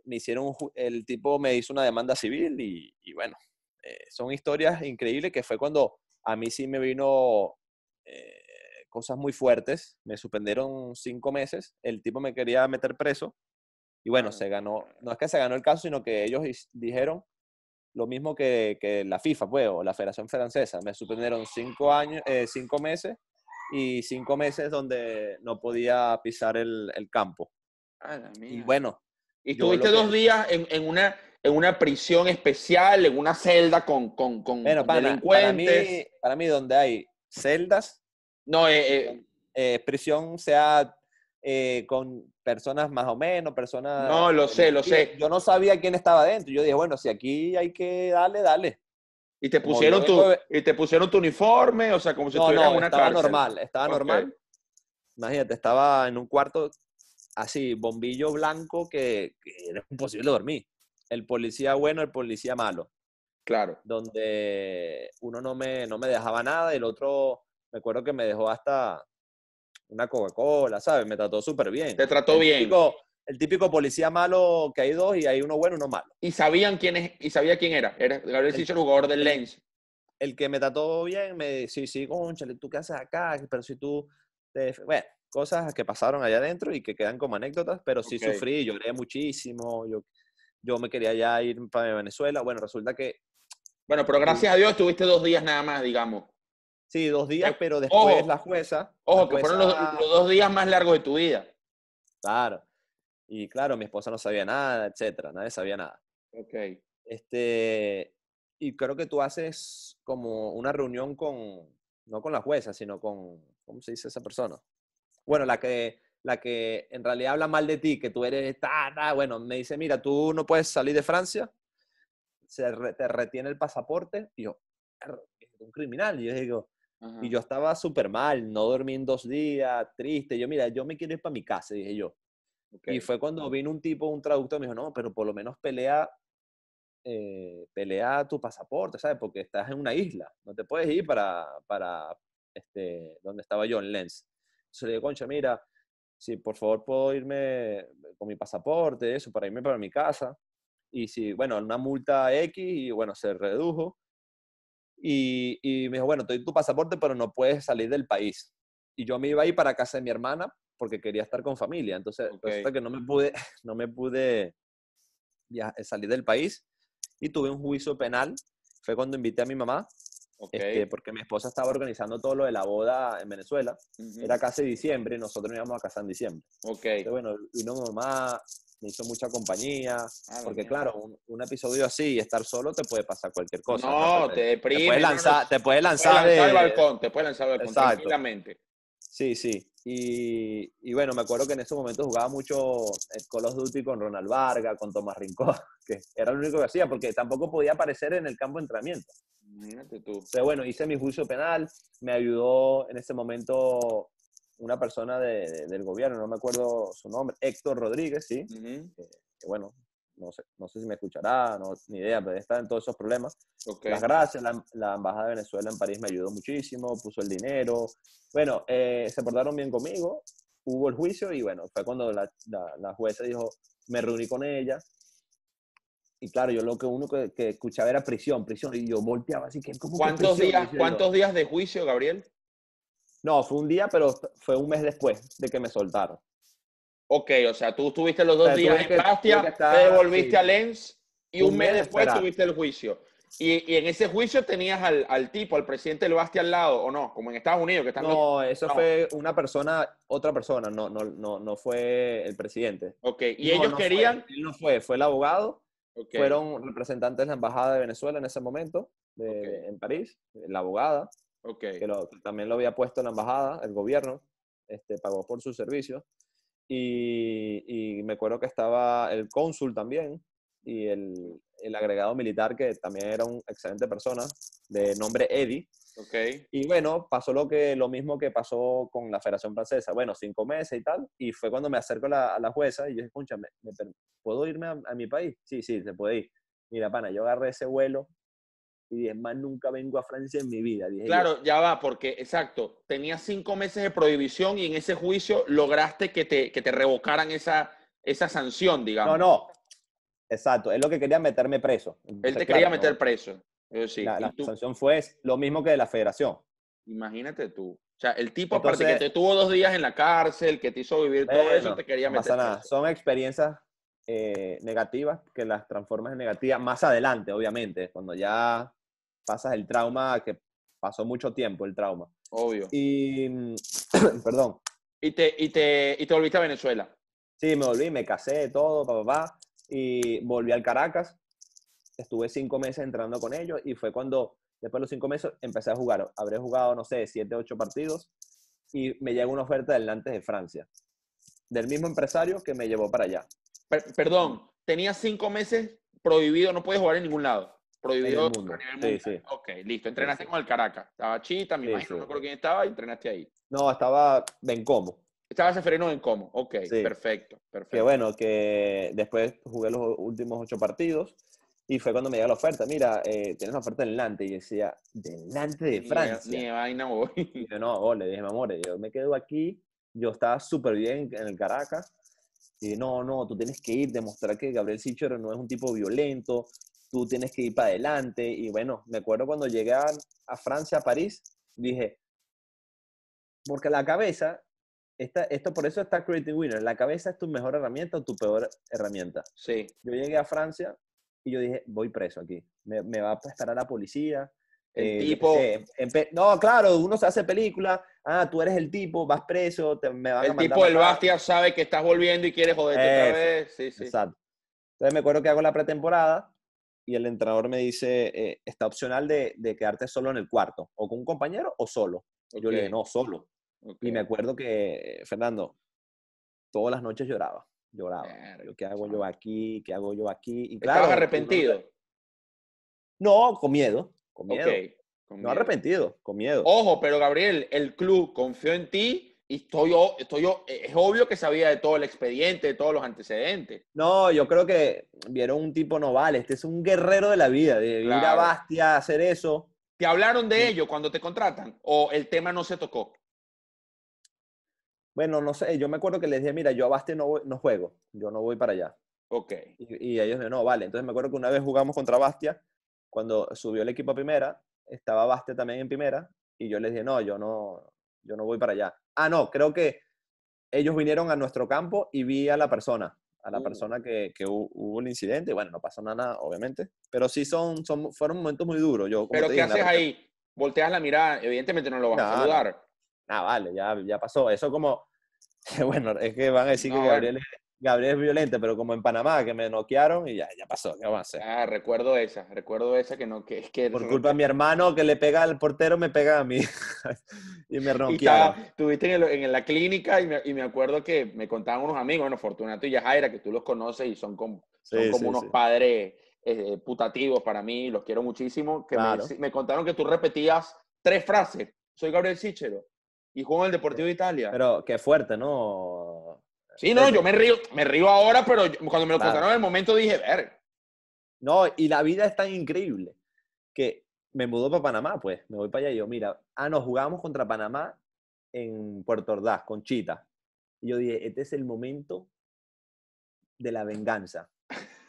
A: me hicieron, el tipo me hizo una demanda civil y, bueno, eh, son historias increíbles que fue cuando a mí sí me vino eh, cosas muy fuertes, me suspendieron cinco meses, el tipo me quería meter preso, y bueno, se ganó, no es que se ganó el caso, sino que ellos dijeron lo mismo que, que la FIFA, pues, o la Federación Francesa. Me suspendieron cinco, años, eh, cinco meses y cinco meses donde no podía pisar el, campo. Y bueno. Y estuviste dos días en, en, una, en una prisión especial, en una celda con, con, con, para, delincuentes. Para mí, donde hay celdas. No, eh, eh, prisión sea eh, con personas más o menos, personas... No, lo sé, lo sé. Yo no sabía quién estaba dentro. Yo dije, bueno, si aquí hay que darle, dale. ¿Y te pusieron, tu, y te pusieron uniforme? O sea, como si una estaba normal, estaba normal. Imagínate, estaba en un cuarto así, bombillo blanco que, era imposible dormir. El policía bueno, el policía malo. Claro. Donde uno no me, no me dejaba nada, el otro, me acuerdo que me dejó hasta, una Coca-Cola, ¿sabes? Me trató súper bien. Te trató bien. el típico policía malo que hay dos y hay uno bueno y uno malo. Y sabían quién es, y sabía quién era. Era Gabriel el jugador del Lens. El que me trató bien me decía, sí, sí, conchale, ¿tú qué haces acá? Pero si tú... Te... Bueno, cosas que pasaron allá adentro y que quedan como anécdotas, pero sí sufrí, lloré muchísimo, yo, yo me quería ya ir para Venezuela. Bueno, resulta que... Bueno, pero gracias a Dios estuviste dos días nada más, digamos. Sí, dos días, eh, pero después la jueza. Ojo, que fueron los, dos días más largos de tu vida. Claro. Y claro, mi esposa no sabía nada, etcétera, nadie sabía nada. Ok. Este, y creo que tú haces como una reunión con, no con la jueza, sino con, ¿cómo se dice esa persona? Bueno, la que, la que en realidad habla mal de ti, que tú eres, bueno, me dice, mira, tú no puedes salir de Francia, se te retiene el pasaporte, y yo, un criminal, y yo digo, y yo estaba súper mal, no dormí en dos días, triste. Yo, mira, yo me quiero ir para mi casa, dije yo. Y fue cuando vino un tipo, un traductor, me dijo, no, pero por lo menos pelea, eh, pelea tu pasaporte, ¿sabes? Porque estás en una isla, no te puedes ir para, para este, donde estaba yo, en Lens. Entonces le dije, concha, mira, si por favor puedo irme con mi pasaporte, eso, para irme para mi casa. Y si, bueno, una multa X, y bueno, se redujo. Y, me dijo, bueno, te doy tu pasaporte, pero no puedes salir del país. Y yo me iba a ir para casa de mi hermana porque quería estar con familia. Entonces, resulta que no me pude, no me pude eh, salir del país y tuve un juicio penal. Fue cuando invité a mi mamá, este, porque mi esposa estaba organizando todo lo de la boda en Venezuela. Era casi diciembre y nosotros nos íbamos a casar en diciembre. ok Entonces, bueno, vino mamá, me hizo mucha compañía, ah, porque claro, un, episodio así y estar solo te puede pasar cualquier cosa. No, Te, deprime. Te puedes lanzar, te puedes lanzar, de... balcón, te puedes lanzar al balcón Sí, sí. Y, bueno, me acuerdo que en ese momento jugaba mucho eh, Call of Duty con Ronald Vargas, con Tomás Rincón, que era lo único que hacía, porque tampoco podía aparecer en el campo de entrenamiento. Imagínate tú. Pero bueno, hice mi juicio penal, me ayudó en ese momento una persona del gobierno, no me acuerdo su nombre, Héctor Rodríguez, sí, eh, bueno, no sé, no sé si me escuchará, no, ni idea, pero está en todos esos problemas. Las gracias, la, Embajada de Venezuela en París me ayudó muchísimo, puso el dinero, bueno, eh, se portaron bien conmigo, hubo el juicio y bueno, fue cuando la, la, jueza dijo, me reuní con ella, y claro, yo lo que uno que, escuchaba era prisión, prisión, y yo volteaba así que... ¿Cuántos, días, ¿Cuántos días de juicio, Gabriel? No, fue un día, pero fue un mes después de que me soltaron. Ok, o sea, tú estuviste los dos días en Bastia, te devolviste a Lens y un, mes, después tuviste el juicio. Y, y, en ese juicio tenías al, al, tipo, al presidente del Bastia al lado, ¿o no? Como en Estados Unidos, que No, eso fue una persona, otra persona, no, no, no, no fue el presidente. Ok, y ellos querían... él no fue, fue el abogado. Fueron representantes de la Embajada de Venezuela en ese momento, en París, la abogada. Que, también lo había puesto en la embajada, el gobierno este, pagó por sus servicios. Y, me acuerdo que estaba el cónsul también y el, agregado militar, que también era una excelente persona, de nombre Eddie. Y bueno, pasó lo, que, lo mismo que pasó con la Federación Francesa. Bueno, cinco meses y tal. Y fue cuando me acerco a la, jueza y yo dije, escúchame, ¿puedo irme a mi país? Sí, sí, se puede ir. Mira, pana, yo agarré ese vuelo y dije, más nunca vengo a Francia en mi vida. claro, ya. va, porque exacto, tenías cinco meses de prohibición y en ese juicio lograste que te, que revocaran esa, esa sanción, digamos. No, no, exacto, es lo que quería meterme preso. Él te quería meter preso. sí. La, sanción fue lo mismo que de la federación. Imagínate tú. O sea, el tipo, aparte que te tuvo dos días en la cárcel, que te hizo vivir todo eso, te quería meter. Pasa Son experiencias eh, negativas que las transformas en negativas más adelante, obviamente, cuando ya pasas el trauma que pasó mucho tiempo el trauma. Obvio. Y, mm, perdón. Y te, y te, y te volviste a Venezuela. Sí, me volví, me casé, todo, papá, y volví al Caracas. Estuve cinco meses entrando con ellos y fue cuando, después de los cinco meses, empecé a jugar. Habré jugado, no sé, siete, ocho partidos y me llegó una oferta del Nantes de Francia, del mismo empresario que me llevó para allá. perdón, tenía cinco meses prohibido, no puedes jugar en ningún lado. Prohibido A nivel sí, Ok, listo. Entrenaste con el Caracas. Estaba Chita, mi imagino, no recuerdo quién estaba, y entrenaste ahí. No, estaba Bencomo. Estaba en Bencomo. Ok, perfecto, perfecto. bueno, que después jugué los últimos ocho partidos. Y fue cuando me llega la oferta, mira, eh, tienes una oferta en Y decía, delante de Francia. Ni, vaina voy. yo no, le dije, mi amor, yo me quedo aquí. Yo estaba súper bien en el Caracas. Y no, no, tú tienes que ir, demostrar que Gabriel Sichero no es un tipo violento, tú tienes que ir para adelante. Y bueno, me acuerdo cuando llegué a, Francia, a París, dije, porque la cabeza, esto por eso está Creative Winner, la cabeza es tu mejor herramienta o tu peor herramienta. Sí. Yo llegué a Francia y yo dije, voy preso aquí, me, va a esperar la policía. El eh, tipo. no, claro, uno se hace película. Ah, tú eres el tipo, vas preso, me van el a El tipo del Bastia sabe que estás volviendo y quiere joderte otra vez. Sí, sí. Exacto. Entonces me acuerdo que hago la pretemporada y el entrenador me dice, eh, está opcional de, quedarte solo en el cuarto, o con un compañero o solo. Yo le dije, no, solo. Y me acuerdo que, Fernando, todas las noches lloraba, lloraba. ¿Qué hago yo aquí? ¿Qué hago yo aquí? Y claro, ¿Estabas arrepentido? No, con miedo, con miedo. no arrepentido, con miedo. Ojo, pero Gabriel, el club confió en ti y estoy, yo, estoy, yo, e, es obvio que sabía de todo el expediente, de todos los antecedentes. No, yo creo que vieron un tipo no vale, este es un guerrero de la vida, de ir a Bastia a hacer eso. ¿Te hablaron de ello cuando te contratan o el tema no se tocó? Bueno, no sé, yo me acuerdo que les dije, mira, yo a Bastia no, no juego, yo no voy para allá. Ok. Y, ellos dijeron, no, vale. Entonces me acuerdo que una vez jugamos contra Bastia, cuando subió el equipo a primera, estaba Bastia también en primera, y yo les dije, no, yo no, yo no voy para allá. Ah, no, creo que ellos vinieron a nuestro campo y vi a la persona, a la mm. persona que, hubo, un incidente. Bueno, no pasó nada, obviamente, pero sí son, son fueron momentos muy duros. Yo, ¿Pero qué haces ahí? Volteas la mirada, evidentemente no lo vas a saludar. Ah, vale, ya, ya pasó. Eso como, bueno, es que van a decir que Gabriel Gabriel es violento, pero como en Panamá, que me noquearon y ya, ya pasó, ¿qué va a ser. Ah, recuerdo esa, recuerdo esa que no, que es que... Por culpa de mi hermano que le pega al portero, me pega a mí y me noquearon. Estuviste en, en, la clínica y me, y me, acuerdo que me contaban unos amigos, bueno, Fortunato y Yajaira, que tú los conoces y son como, son como unos padres eh, eh, putativos para mí, los quiero muchísimo, que me, me, contaron que tú repetías tres frases, soy Gabriel Sichero y juego en el Deportivo de Italia. Pero qué fuerte, ¿no? Sí, no, yo me río, me río ahora, pero cuando me lo contaron en el momento dije, ver. No, y la vida es tan increíble que me mudó para Panamá, pues, me voy para allá y yo, mira, ah, nos jugamos contra Panamá en Puerto Ordaz, con Chita. Y yo dije, este es el momento de la venganza.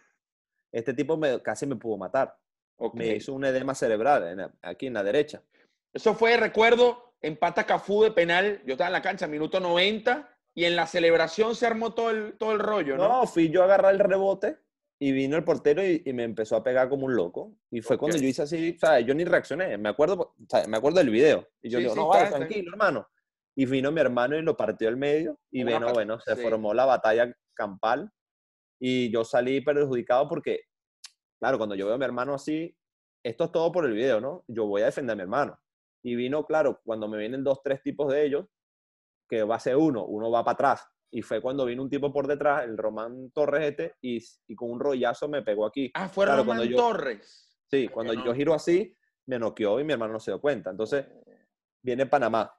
A: Este tipo me, casi me pudo matar. Me hizo un edema cerebral aquí en la derecha. Eso fue, recuerdo, empata Cafú de penal. Yo estaba en la cancha, minuto 90 y en la celebración se armó todo el, todo el rollo, ¿no? No, fui yo a agarrar el rebote y vino el portero y, me empezó a pegar como un loco. Y fue cuando yo hice así, o sea, yo ni reaccioné, me acuerdo, me acuerdo del video. Y yo digo, no, tranquilo, hermano. Y vino mi hermano y lo partió al medio y bueno, bueno, se formó la batalla campal y yo salí perjudicado porque, claro, cuando yo veo a mi hermano así, esto es todo por el video, ¿no? Yo voy a defender a mi hermano. Y vino, claro, cuando me vienen dos, tres tipos de ellos, que va a ser uno, uno va para atrás. Y fue cuando vino un tipo por detrás, el Román Torres este, y, con un rollazo me pegó aquí. Ah, fue Román yo, Torres. Sí, cuando yo giro así, me noqueó y mi hermano no se dio cuenta. Entonces, viene Panamá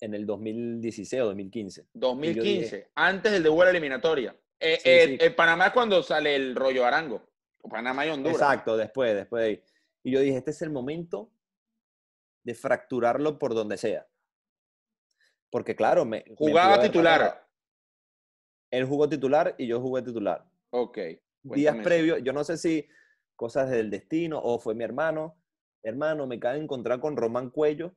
A: en el 2016 o 2015. 2015, antes del de vuelo eliminatoria. en eh, eh, eh, Panamá es cuando sale el rollo Arango. Panamá y Honduras. Exacto, después, después de ahí. Y yo dije, este es el momento de fracturarlo por donde sea. Porque claro, me... Jugaba titular. Él jugó titular y yo jugué titular. Ok. Días previos, yo no sé si cosas del destino o fue mi hermano. Hermano, me cae de encontrar con Román Cuello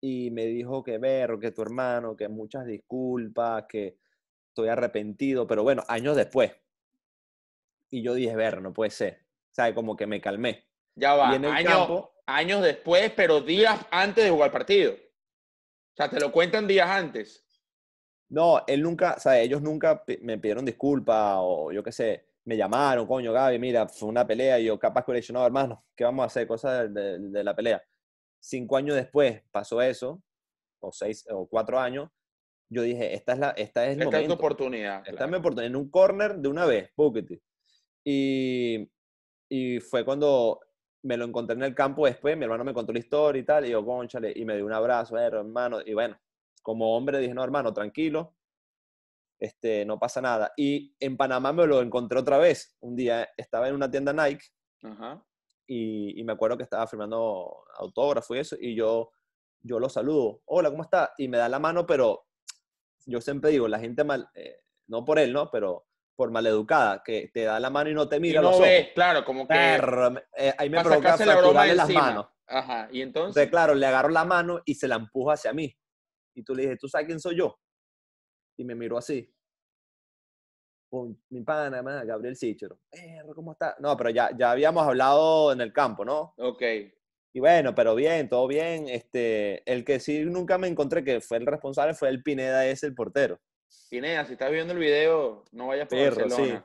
A: y me dijo que ver, que tu hermano, que muchas disculpas, que estoy arrepentido, pero bueno, años después. Y yo dije, ver, no puede ser. O sea, como que me calmé. Ya va, años, años después, pero días antes de jugar partido. O sea, te lo cuentan días antes. No, él nunca, o sea, ellos nunca me pidieron disculpa o yo qué sé, me llamaron, coño, Gaby, mira, fue una pelea y yo capaz que le dije, no, hermano, ¿qué vamos a hacer? Cosas de, la pelea. Cinco años después pasó eso, o seis, o cuatro años, yo dije, esta es la, esta es oportunidad. Esta es mi oportunidad, en un corner de una vez, Puketi. Y, y fue cuando me lo encontré en el campo después, mi hermano me contó la historia y tal, y yo, conchale, y me dio un abrazo, eh, hermano, y bueno, como hombre dije, no, hermano, tranquilo, este, no pasa nada. Y en Panamá me lo encontré otra vez, un día estaba en una tienda Nike, Y, me acuerdo que estaba firmando autógrafo y eso, y yo, yo lo saludo, hola, ¿cómo está? Y me da la mano, pero yo siempre digo, la gente mal, eh, no por él, ¿no? Pero por maleducada, que te da la mano y no te mira. no los claro, como que. Eh, ahí me provoca la las manos. Ajá, y entonces. Entonces, claro, le agarro la mano y se la empuja hacia mí. Y tú le dije, ¿tú sabes quién soy yo? Y me miró así. Mi pana, Gabriel Sichero. ¿Cómo está? No, pero ya, ya habíamos hablado en el campo, ¿no? Ok. Y bueno, pero bien, todo bien. Este, el que sí nunca me encontré que fue el responsable fue el Pineda, es el portero. Pineda, si estás viendo el video, no vayas por Barcelona.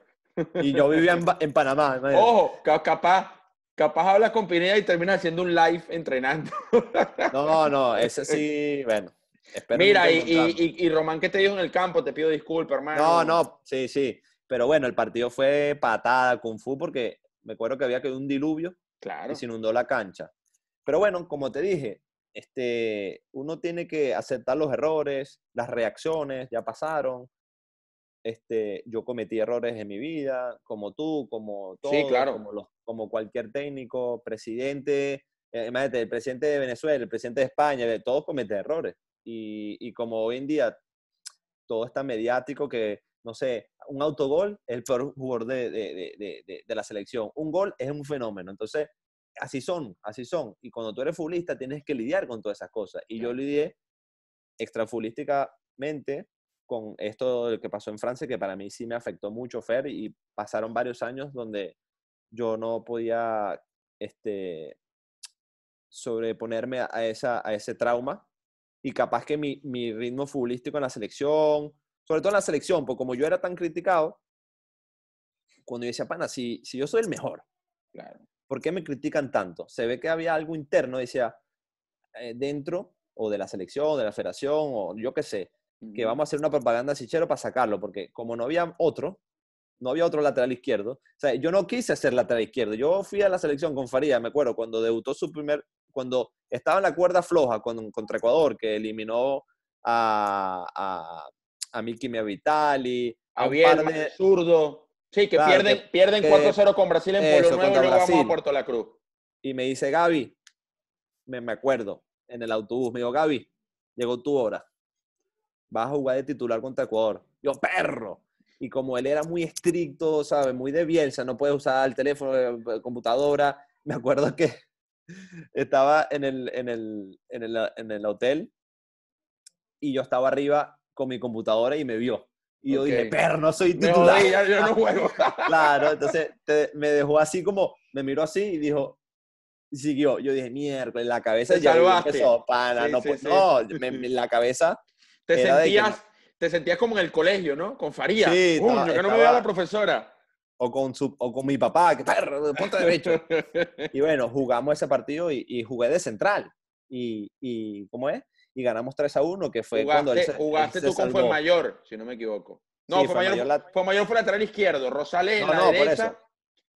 A: Y yo vivía en, Panamá. Ojo, capaz, capaz hablas con Pineda y terminas haciendo un live entrenando. no, no, no. ese sí, bueno. Mira, y, y, y, Román, ¿qué te dijo en el campo? Te pido disculpas, hermano. No, no, sí, sí. Pero bueno, el partido fue patada, kung fu, porque me acuerdo que había quedado un diluvio claro. y se inundó la cancha. Pero bueno, como te dije, este, uno tiene que aceptar los errores, las reacciones, ya pasaron. Este, yo cometí errores en mi vida, como tú, como como, cualquier técnico, presidente, eh, imagínate, el presidente de Venezuela, el presidente de España, todos cometen errores. Y, como hoy en día todo está mediático, que no sé, un autogol es el peor jugador de, de, de, la selección. Un gol es un fenómeno. Entonces, así son, así son. Y cuando tú eres futbolista tienes que lidiar con todas esas cosas. Y yo lidié extrafutbolísticamente con esto que pasó en Francia, que para mí sí me afectó mucho, Fer, y pasaron varios años donde yo no podía este, sobreponerme a, esa, a ese trauma. Y capaz que mi, ritmo futbolístico en la selección, sobre todo en la selección, porque como yo era tan criticado, cuando yo decía, pana, si, si yo soy el mejor, claro. ¿por qué me critican tanto? Se ve que había algo interno, decía, eh, dentro o de la selección, de la federación, o yo qué sé, que vamos a hacer una propaganda sichero para sacarlo, porque como no había otro, no había otro lateral izquierdo. O sea, yo no quise ser lateral izquierdo. Yo fui a la selección con Faría, me acuerdo, cuando debutó su primer, cuando estaba en la cuerda floja con, contra Ecuador, que eliminó a, a, a Miki Miavitali, a, a zurdo. Sí, que pierden, 4-0 con Brasil en eso, Puerto La Cruz. Y me dice Gaby, me, acuerdo, en el autobús, me dijo, Gaby, llegó tu hora. Vas a jugar de titular contra Ecuador. Yo, perro. Y como él era muy estricto, sabe, Muy de Bielsa, no puede usar el teléfono, eh, eh, computadora. Me acuerdo que estaba en el, en el, en el hotel y yo estaba arriba con mi computadora y me vio y yo dije, perro, no soy titular. yo no juego. claro, entonces me dejó así como, me miró así y dijo, y siguió. Yo dije, en la cabeza ya empezó, pana, no, pues, no, me, la cabeza. Te sentías, te sentías como en el colegio, ¿no? Con Faría. Sí, que no me veo la profesora. O con, su, o con mi papá, que perro, de pecho. y bueno, jugamos ese partido y, jugué de central. Y, y, ¿cómo es? y ganamos 3 a 1, que fue cuando Jugaste tú con fue mayor, si no me equivoco. No, fue, mayor, fue lateral izquierdo, Rosales la derecha.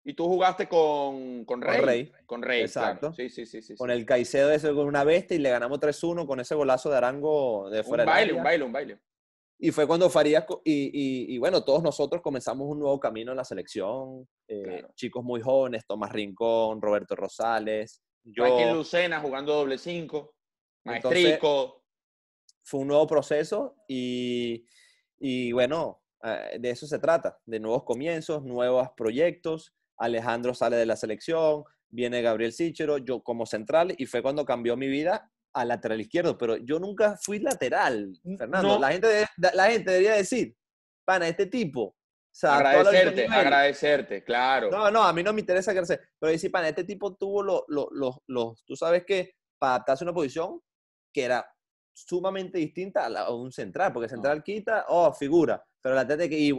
A: Y tú jugaste con, con Rey. Con Rey. Con Rey Exacto. Sí, sí, sí, sí, Con el Caicedo ese con una bestia y le ganamos 3-1 con ese golazo de Arango de fuera un baile, un baile, un baile. Y fue cuando Farías y, y, bueno, todos nosotros comenzamos un nuevo camino en la selección. Eh, chicos muy jóvenes, Tomás Rincón, Roberto Rosales. Yo, Lucena jugando doble 5.
B: Maestrico.
A: fue un nuevo proceso y, y bueno, eh, de eso se trata, de nuevos comienzos, nuevos proyectos. Alejandro sale de la selección, viene Gabriel Sichero, yo como central, y fue cuando cambió mi vida a lateral izquierdo, pero yo nunca fui lateral, Fernando. La, gente, la gente debería decir, pana, este tipo. agradecerte, agradecerte, claro. No, no, a mí no me interesa agradecer, pero decir, pana, este tipo tuvo los, los, los tú sabes que para adaptarse a una posición, que era sumamente distinta a, un central, porque central quita, oh, figura, pero la tete que y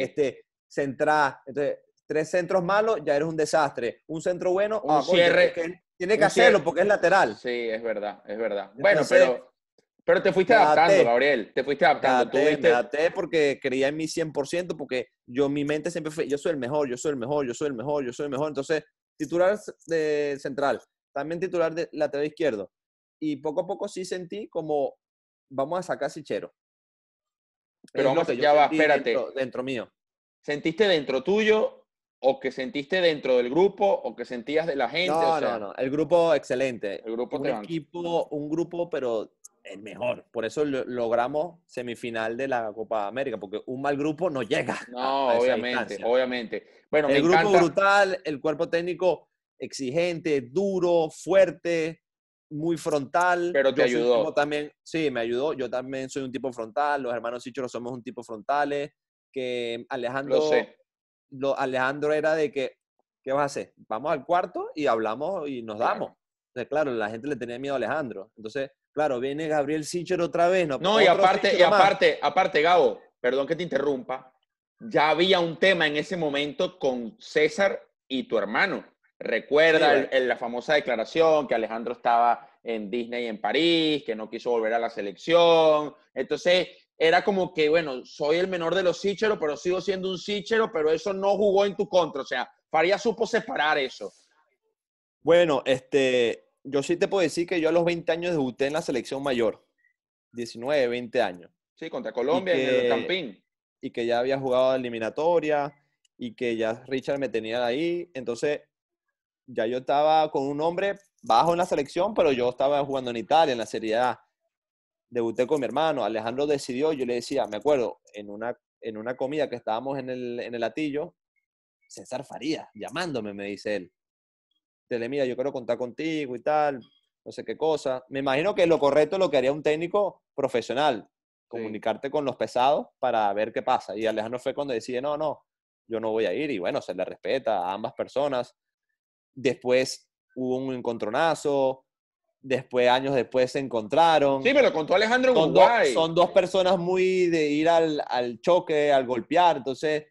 A: este, central, entonces, tres centros malos, ya eres un desastre, un centro bueno, un ah, cierre, que tiene que hacerlo porque es lateral. Sí, es verdad, es verdad. bueno, pero... Pero te fuiste adaptando, Gabriel. Te fuiste adaptando. Me adapté porque creía en mi 100%, porque yo, mi mente siempre fue, yo soy el mejor, yo soy el mejor, yo soy el mejor, yo soy el mejor. Entonces, titular de central, también titular de lateral izquierdo, y poco a poco sí sentí como, vamos a sacar Sichero. Pero vamos, ya va, espérate. Dentro, mío. ¿Sentiste dentro tuyo o que sentiste dentro del grupo o que sentías de la gente? No, no, no. El grupo excelente. El grupo un equipo, un grupo, pero el mejor. Por eso logramos semifinal de la Copa América, porque un mal grupo no llega. No, obviamente, obviamente. Bueno, el grupo brutal, el cuerpo técnico exigente, duro, fuerte, muy frontal. Pero te ayudó. También, sí, me ayudó. Yo también soy un tipo frontal. Los hermanos Sícheros somos un tipo frontales. Que Alejandro. Lo Alejandro era de que, ¿qué vas a hacer? Vamos al cuarto y hablamos y nos damos. Claro. Entonces, claro, la gente le tenía miedo a Alejandro. Entonces, claro, viene Gabriel Sichero otra vez. No, no y aparte, y aparte, aparte, Gabo, perdón que te interrumpa. Ya había un tema en ese momento con César y tu hermano. Recuerda la famosa declaración que Alejandro estaba en Disney en París, que no quiso volver a la selección. Entonces, era como que, bueno, soy el menor de los sícheros, pero sigo siendo un síchero, pero eso no jugó en tu contra. O sea, Faría supo separar eso. Bueno, este, yo sí te puedo decir que yo a los 20 años debuté en la selección mayor. 19, 20 años. Sí, contra Colombia en el Campín. Y que ya había jugado eliminatoria y que ya Richard me tenía ahí. Entonces, ya yo estaba con un hombre bajo en la selección, pero yo estaba jugando en Italia, en la Serie A. Debuté con mi hermano, Alejandro decidió, yo le decía, me acuerdo, en una, en una comida que estábamos en el, en el latillo, César Faría, llamándome, me dice él. Te mira, yo quiero contar contigo y tal, no sé qué cosa. Me imagino que lo correcto lo que haría un técnico profesional, comunicarte con los pesados para ver qué pasa. Y Alejandro fue cuando decide, no, no, yo no voy a ir. Y bueno, se le respeta a ambas personas después hubo un encontronazo, después, años después, se encontraron. Sí, me lo contó Alejandro son son dos personas muy de ir al, choque, al golpear, entonces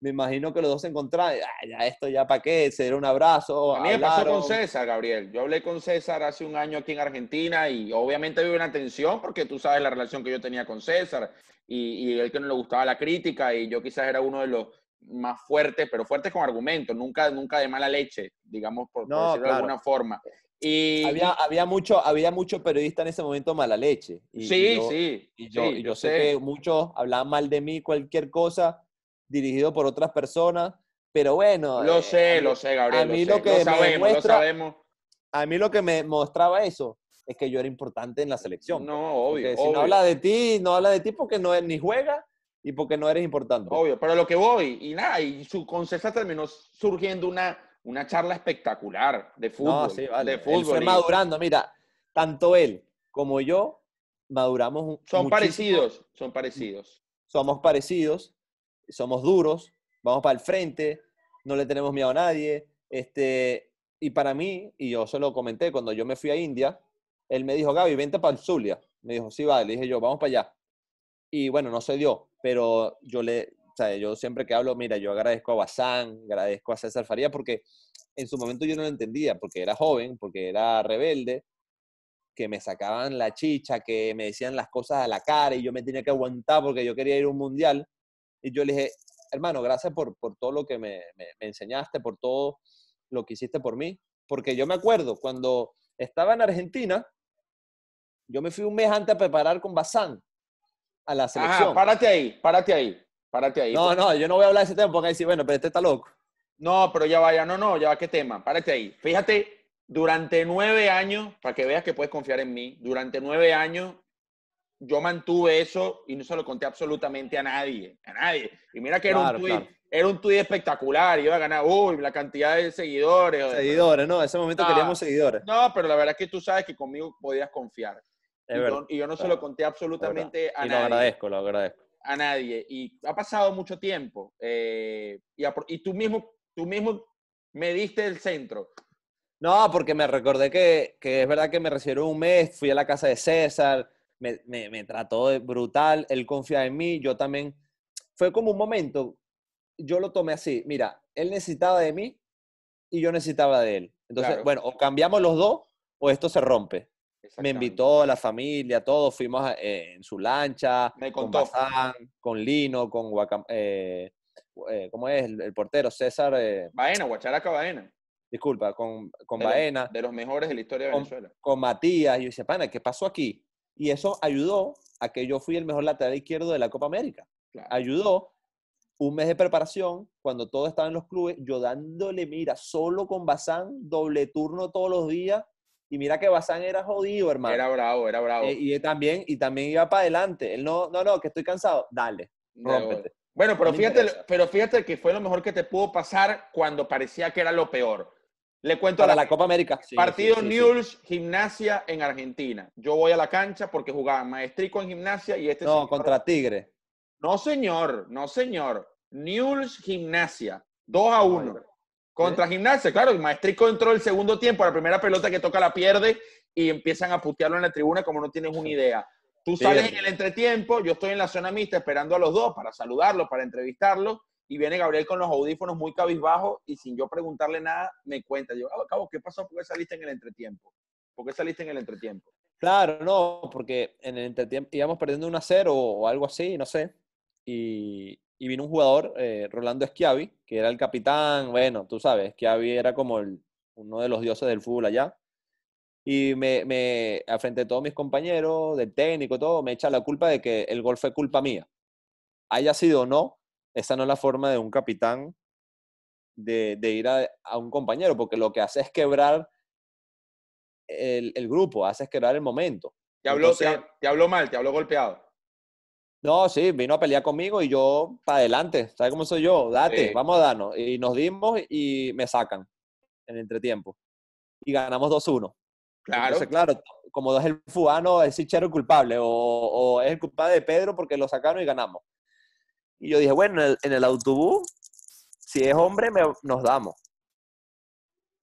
A: me imagino que los dos se encontraron, ya esto, ya para qué, se un abrazo. A mí me pasó con César, Gabriel. Yo hablé con César hace un año aquí en Argentina y obviamente vive una tensión porque tú sabes la relación que yo tenía con César y, y él que no le gustaba la crítica y yo quizás era uno de los más fuerte, pero fuerte con argumento, nunca, nunca de mala leche, digamos, por, no, decirlo de alguna forma. Y, había, había, mucho, había mucho periodista en ese momento mala leche. Y, sí, sí. Y yo, sé, que muchos hablaban mal de mí, cualquier cosa, dirigido por otras personas, pero bueno. Lo eh, sé, lo sé, Gabriel. A mí lo, que sabemos, lo sabemos. A mí lo que me mostraba eso es que yo era importante en la selección. No, obvio. Si no habla de ti, no habla de ti porque no, es ni juega y porque no eres importante. Obvio, pero lo que voy, y nada, y su concesa terminó surgiendo una, una charla espectacular de fútbol. No, sí, vale. De fútbol. fue madurando, mira, tanto él como yo maduramos Son parecidos, son parecidos. Somos parecidos, somos duros, vamos para el frente, no le tenemos miedo a nadie. Este, y para mí, y yo se lo comenté cuando yo me fui a India, él me dijo, Gaby, vente para Zulia. Me dijo, sí, vale. Le dije yo, vamos para allá. Y bueno, no se dio pero yo le, o yo siempre que hablo, mira, yo agradezco a Bazán, agradezco a César Faría, porque en su momento yo no lo entendía, porque era joven, porque era rebelde, que me sacaban la chicha, que me decían las cosas a la cara y yo me tenía que aguantar porque yo quería ir a un mundial. Y yo le dije, hermano, gracias por, por todo lo que me, enseñaste, por todo lo que hiciste por mí. Porque yo me acuerdo, cuando estaba en Argentina, yo me fui un mes antes a preparar con Bazán a la selección. Ajá, párate ahí, párate ahí, párate ahí. No, no, yo no voy a hablar de ese tema porque ahí sí, bueno, pero este está loco. No, pero ya vaya, no, no, ya va, qué tema, párate ahí. Fíjate, durante nueve años, para que veas que puedes confiar en mí, durante nueve años yo mantuve eso y no se lo conté absolutamente a nadie, a nadie. Y mira que era un tweet, era un tuit espectacular, iba a ganar, uy, la cantidad de seguidores. Seguidores, no, en ese momento queríamos seguidores. No, pero la verdad es que tú sabes que conmigo podías confiar. Y yo, no se lo conté absolutamente a nadie. Y lo agradezco, lo agradezco. A nadie. Y ha pasado mucho tiempo. Eh, y, y, tú, mismo, tú mismo me diste el centro. No, porque me recordé que, que es verdad que me recibieron un mes, fui a la casa de César, me, me, trató brutal, él confía en mí, yo también. Fue como un momento, yo lo tomé así, mira, él necesitaba de mí y yo necesitaba de él. Entonces, bueno, o cambiamos los dos o esto se rompe. Me invitó la familia, todos fuimos eh, en su lancha, Me con con Lino, con Guacam eh, eh, ¿cómo es? El, portero César. Baena, Guacharaca Baena. Disculpa, con, con Baena. de los mejores de la historia de Venezuela. Con Matías. Y yo pana, ¿qué pasó aquí? Y eso ayudó a que yo fui el mejor lateral izquierdo de la Copa América. Ayudó un mes de preparación, cuando todos estaban en los clubes, yo dándole, mira, solo con Bazán, doble turno todos los días, y mira que Bazán era jodido, hermano. Era bravo, era bravo. Eh, y también, y también iba para adelante. Él no, no, no, que estoy cansado. Dale, Bueno, pero fíjate, pero fíjate que fue lo mejor que te pudo pasar cuando parecía que era lo peor. Le cuento Para a la, Copa América. partido sí, Gimnasia en Argentina. Yo voy a la cancha porque jugaba maestrico en gimnasia y este. No, contra Tigre. No, señor, no, señor. News, Gimnasia. 2 a 1. Contra Gimnasia, claro, el Maestrico entró el segundo tiempo, la primera pelota que toca la pierde y empiezan a putearlo en la tribuna como no tienes una idea. Tú sales en el entretiempo, yo estoy en la zona mixta esperando a los dos para saludarlos, para entrevistarlos, y viene Gabriel con los audífonos muy cabizbajos y sin yo preguntarle nada, me cuenta. Yo, cabo, ah, ¿qué pasó? ¿Por qué saliste en el entretiempo? ¿Por qué saliste en el entretiempo? Claro, no, porque en el entretiempo íbamos perdiendo un a cero o algo así, no sé. Y, y vino un jugador, eh, Rolando Schiavi, que era el capitán, bueno, tú sabes, Schiavi era como uno de los dioses del fútbol allá. Y me, me, frente a todos mis compañeros, del técnico, todo, me echa la culpa de que el gol fue culpa mía. Haya sido o no, esa no es la forma de un capitán de, ir a, un compañero, porque lo que hace es quebrar el, grupo, hace es quebrar el momento. Te habló, te habló mal, te habló golpeado. No, sí, vino a pelear conmigo y yo para adelante, ¿sabes cómo soy yo? Date, vamos a darnos. Y nos dimos y me sacan en entretiempo. Y ganamos 2-1. Claro. claro, como es el fugano, es Sichero culpable o, es el culpable de Pedro porque lo sacaron y ganamos. Y yo dije, bueno, en el, autobús, si es hombre, nos damos.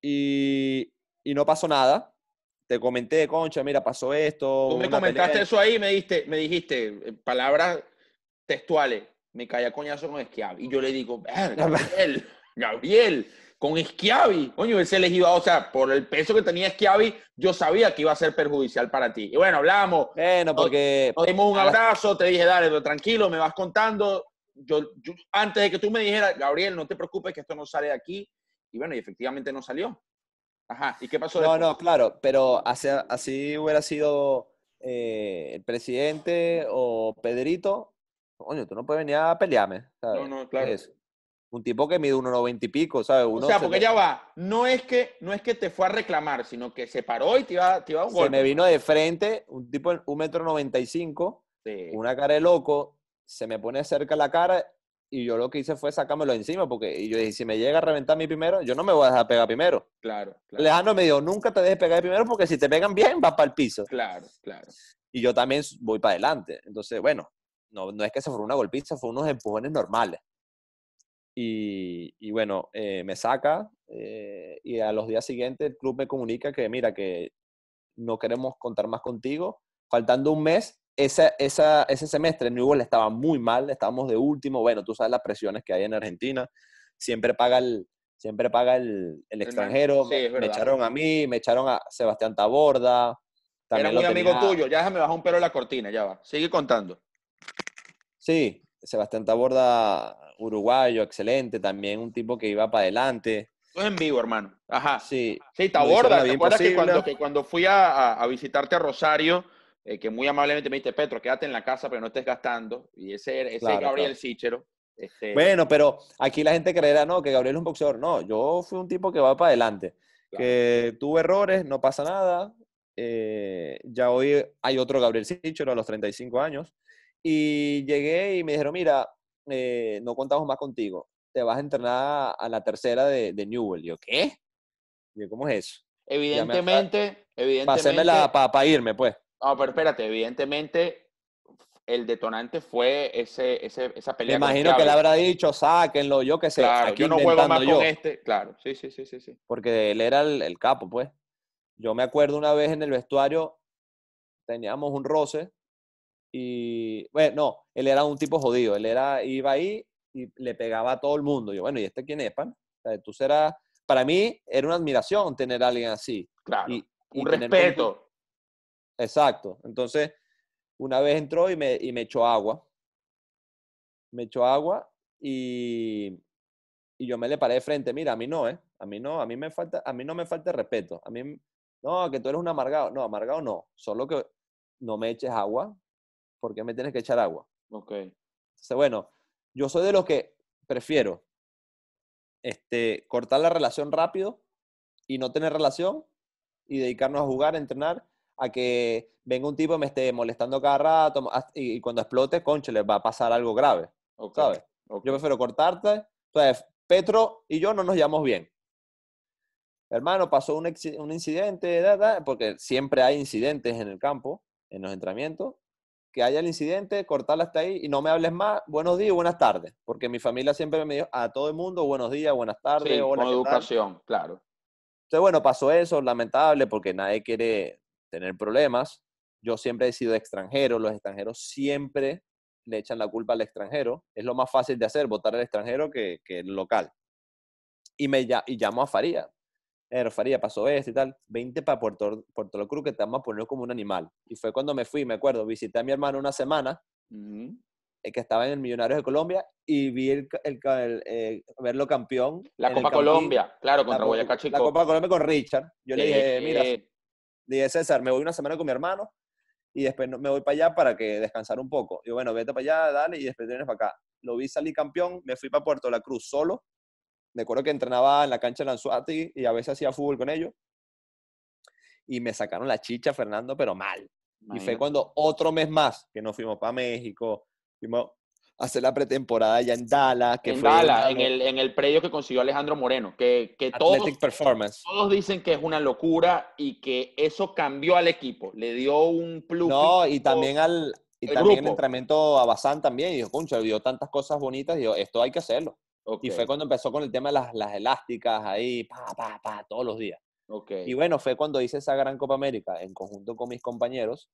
A: Y, y no pasó nada te comenté, concha, mira, pasó esto. Tú me comentaste eso ahí me dijiste, me dijiste eh, palabras textuales, me caía coñazo con Esquiavi. Y yo le digo, Gabriel, Gabriel, con Esquiavi, coño, ese elegido, o sea, por el peso que tenía Esquiavi, yo sabía que iba a ser perjudicial para ti. Y bueno, hablamos. Bueno, porque... Nos, dimos un abrazo, te dije, dale, pero tranquilo, me vas contando. Yo, antes de que tú me dijeras, Gabriel, no te preocupes que esto no sale de aquí. Y bueno, y efectivamente no salió. Ajá, ¿y qué pasó? No, no, claro, pero así, hubiera sido eh, el presidente o Pedrito, coño, tú no puedes venir a pelearme, No, no, claro. Es un tipo que mide 1,90 y pico, ¿sabes? Uno o sea, porque ya va, no es, que, no es que te fue a reclamar, sino que se paró y te iba, a un Se me vino de frente, un tipo de 1,95 metro, una cara de loco, se me pone cerca la cara y yo lo que hice fue sacármelo encima, porque yo dije, si me llega a reventar mi primero, yo no me voy a dejar pegar primero. Claro, claro. Lejano me dijo, nunca te dejes pegar primero, porque si te pegan bien, vas para el piso. Claro, claro. Y yo también voy para adelante. Entonces, bueno, no, no es que se fue una golpiza, fue unos empujones normales. Y, bueno, eh, me saca eh, y a los días siguientes el club me comunica que, mira, que no queremos contar más contigo. Faltando un mes, esa, esa, ese semestre Newell estaba muy mal, estábamos de último. Bueno, tú sabes las presiones que hay en Argentina. Siempre paga el, siempre paga el, extranjero. me echaron a mí, me echaron a Sebastián Taborda.
B: Era muy amigo tuyo,
A: ya déjame bajar un pelo la cortina, ya va. Sigue contando. Sí, Sebastián Taborda, uruguayo, excelente, también un tipo que iba para adelante. Tú es en vivo, hermano. Ajá. Sí. Taborda, ¿te que cuando, fui a visitarte a Rosario? Eh, que muy amablemente me dice, Petro, quédate en la casa, pero no estés gastando. Y ese, ese Gabriel Sichero. Este, bueno, pero aquí la gente creerá, no, que Gabriel es un boxeador. No, yo fui un tipo que va para adelante. Que tuve errores, no pasa nada. Eh, ya hoy hay otro Gabriel Sichero a los 35 años. Y llegué y me dijeron, mira, eh, no contamos más contigo. Te vas a entrenar a la tercera de, de Newell. yo, ¿qué? ¿cómo es eso? Evidentemente, evidentemente evidentemente. Para irme, pues. No, pero espérate, evidentemente el detonante fue ese, ese esa pelea. Me imagino que le habrá dicho, sáquenlo, yo qué sé. Claro, aquí yo no juego más con este. Claro, sí, sí, sí, sí. sí. Porque él era el, capo, pues. Yo me acuerdo una vez en el vestuario, teníamos un roce y, bueno, no, él era un tipo jodido. Él era, iba ahí y le pegaba a todo el mundo. Yo, bueno, ¿y este quién es, pan? tú serás, para mí era una admiración tener a alguien así. Claro, y, un respeto. Exacto. Entonces, una vez entró y me, y me echó agua. Me echó agua y, yo me le paré de frente. Mira, a mí no, ¿eh? A mí no, a mí, me falta, a mí no me falta respeto. A mí, no, que tú eres un amargado. No, amargado no. Solo que no me eches agua. porque me tienes que echar agua? Ok. Entonces, bueno, yo soy de los que prefiero este, cortar la relación rápido y no tener relación y dedicarnos a jugar, a entrenar a que venga un tipo y me esté molestando cada rato y, cuando explote, conche, le va a pasar algo grave. o ¿Sabes? Yo prefiero cortarte. Entonces, Petro y yo no nos llevamos bien. Hermano, pasó un, incidente, da, da, porque siempre hay incidentes en el campo, en los entrenamientos. Que haya el incidente, cortarla hasta ahí y no me hables más. Buenos días, buenas tardes. Porque mi familia siempre me dijo a todo el mundo buenos días, buenas tardes. Sí, educación, claro. Entonces, bueno, pasó eso, lamentable, porque nadie quiere, tener problemas. Yo siempre he sido extranjero, los extranjeros siempre le echan la culpa al extranjero. Es lo más fácil de hacer, votar al extranjero que, el local. Y me y llamo a Faría. Pero Faría, pasó esto y tal. 20 para Puerto, Puerto lo que estamos poniendo a poner como un animal. Y fue cuando me fui, me acuerdo, visité a mi hermano una semana, eh, que estaba en el Millonarios de Colombia, y vi el, eh, verlo campeón. La Copa Colombia, claro, contra Boyacá Chico. La Copa Colombia con Richard. Yo le eh, dije, mira, dije, César, me voy una semana con mi hermano y después me voy para allá para que descansar un poco. Yo, bueno, vete para allá, dale, y después vienes para acá. Lo vi salir campeón, me fui para Puerto La Cruz solo. Me acuerdo que entrenaba en la cancha de Lanzuati y a veces hacía fútbol con ellos. Y me sacaron la chicha, Fernando, pero mal. Y fue cuando otro mes más, que nos fuimos para México, fuimos hacer la pretemporada ya en Dallas. Que en Dallas, en el, en el, predio que consiguió Alejandro Moreno, que, que todos, Performance. todos dicen que es una locura y que eso cambió al equipo, le dio un plus. No, y también al y el también entrenamiento a Bazán también, y dijo, concha, dio tantas cosas bonitas, y esto hay que hacerlo. Y fue cuando empezó con el tema de las, las elásticas ahí, pa, pa, pa, todos los días. Okay. Y bueno, fue cuando hice esa Gran Copa América en conjunto con mis compañeros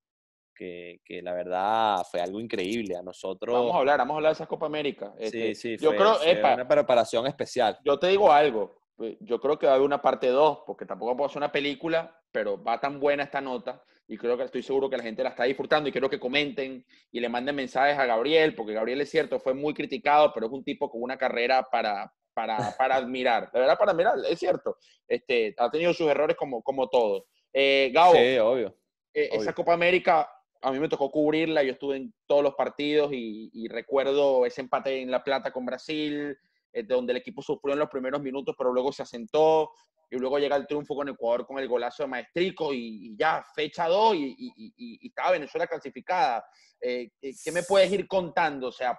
A: que, la verdad fue algo increíble. A nosotros. Vamos a hablar, vamos a hablar de esa Copa América. Este, sí, sí, yo creo, una preparación especial. Yo te digo algo, eh, yo creo que va a haber una parte 2, porque tampoco puedo hacer una película, pero va tan buena esta nota y creo que estoy seguro que la gente la está disfrutando y quiero que comenten y le manden mensajes a Gabriel, porque Gabriel es cierto, fue muy criticado, pero es un tipo con una carrera para, para, para admirar. De verdad, para admirar, es cierto. Este, ha tenido sus errores como, como todo. Eh, Gabo, sí, obvio. Eh, esa Copa América a mí me tocó cubrirla, yo estuve en todos los partidos y, recuerdo ese empate en La Plata con Brasil, eh, donde el equipo sufrió en los primeros minutos, pero luego se asentó y luego llega el triunfo con Ecuador con el golazo de Maestrico y, ya, fecha 2 y, estaba Venezuela clasificada. Eh, ¿Qué me puedes ir contando? O sea,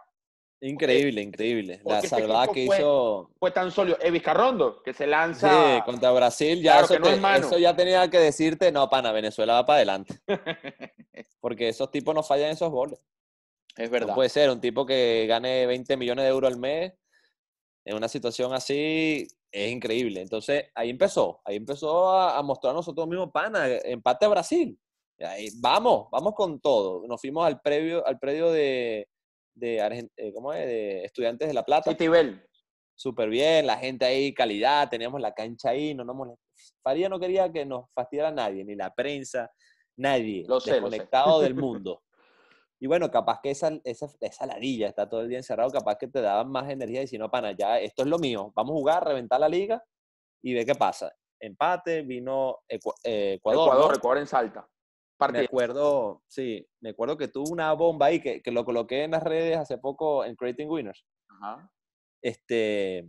A: Increíble, increíble. La este salvada que hizo. Fue, tan sólido. Evis Carrondo, que se lanza. Sí, contra Brasil, ya eso, ya tenía que decirte, no, pana, Venezuela va para adelante. Porque esos tipos no fallan esos goles. Es verdad. puede ser un tipo que gane 20 millones de euros al mes en una situación así, es increíble. Entonces, ahí empezó, ahí empezó a, mostrarnos mostrar nosotros mismos, pana, empate a Brasil. Ahí, vamos, vamos con todo. Nos fuimos al, previo, al predio de, de, eh, ¿cómo es? de Estudiantes de La Plata. Super Súper bien, la gente ahí, calidad, teníamos la cancha ahí, no nos Faría no quería que nos fastidiara nadie, ni la prensa, nadie. Los sé, del mundo. Y bueno, capaz que esa, esa, esa ladilla está todo el día encerrado, capaz que te daban más energía y si no, pana, ya esto es lo mío. Vamos a jugar, reventar la liga y ve qué pasa. Empate, vino eh, Ecuador. Ecuador, Ecuador en Salta. Me acuerdo, sí, me acuerdo que tuvo una bomba ahí que, que, lo coloqué en las redes hace poco en Creating Winners. Este,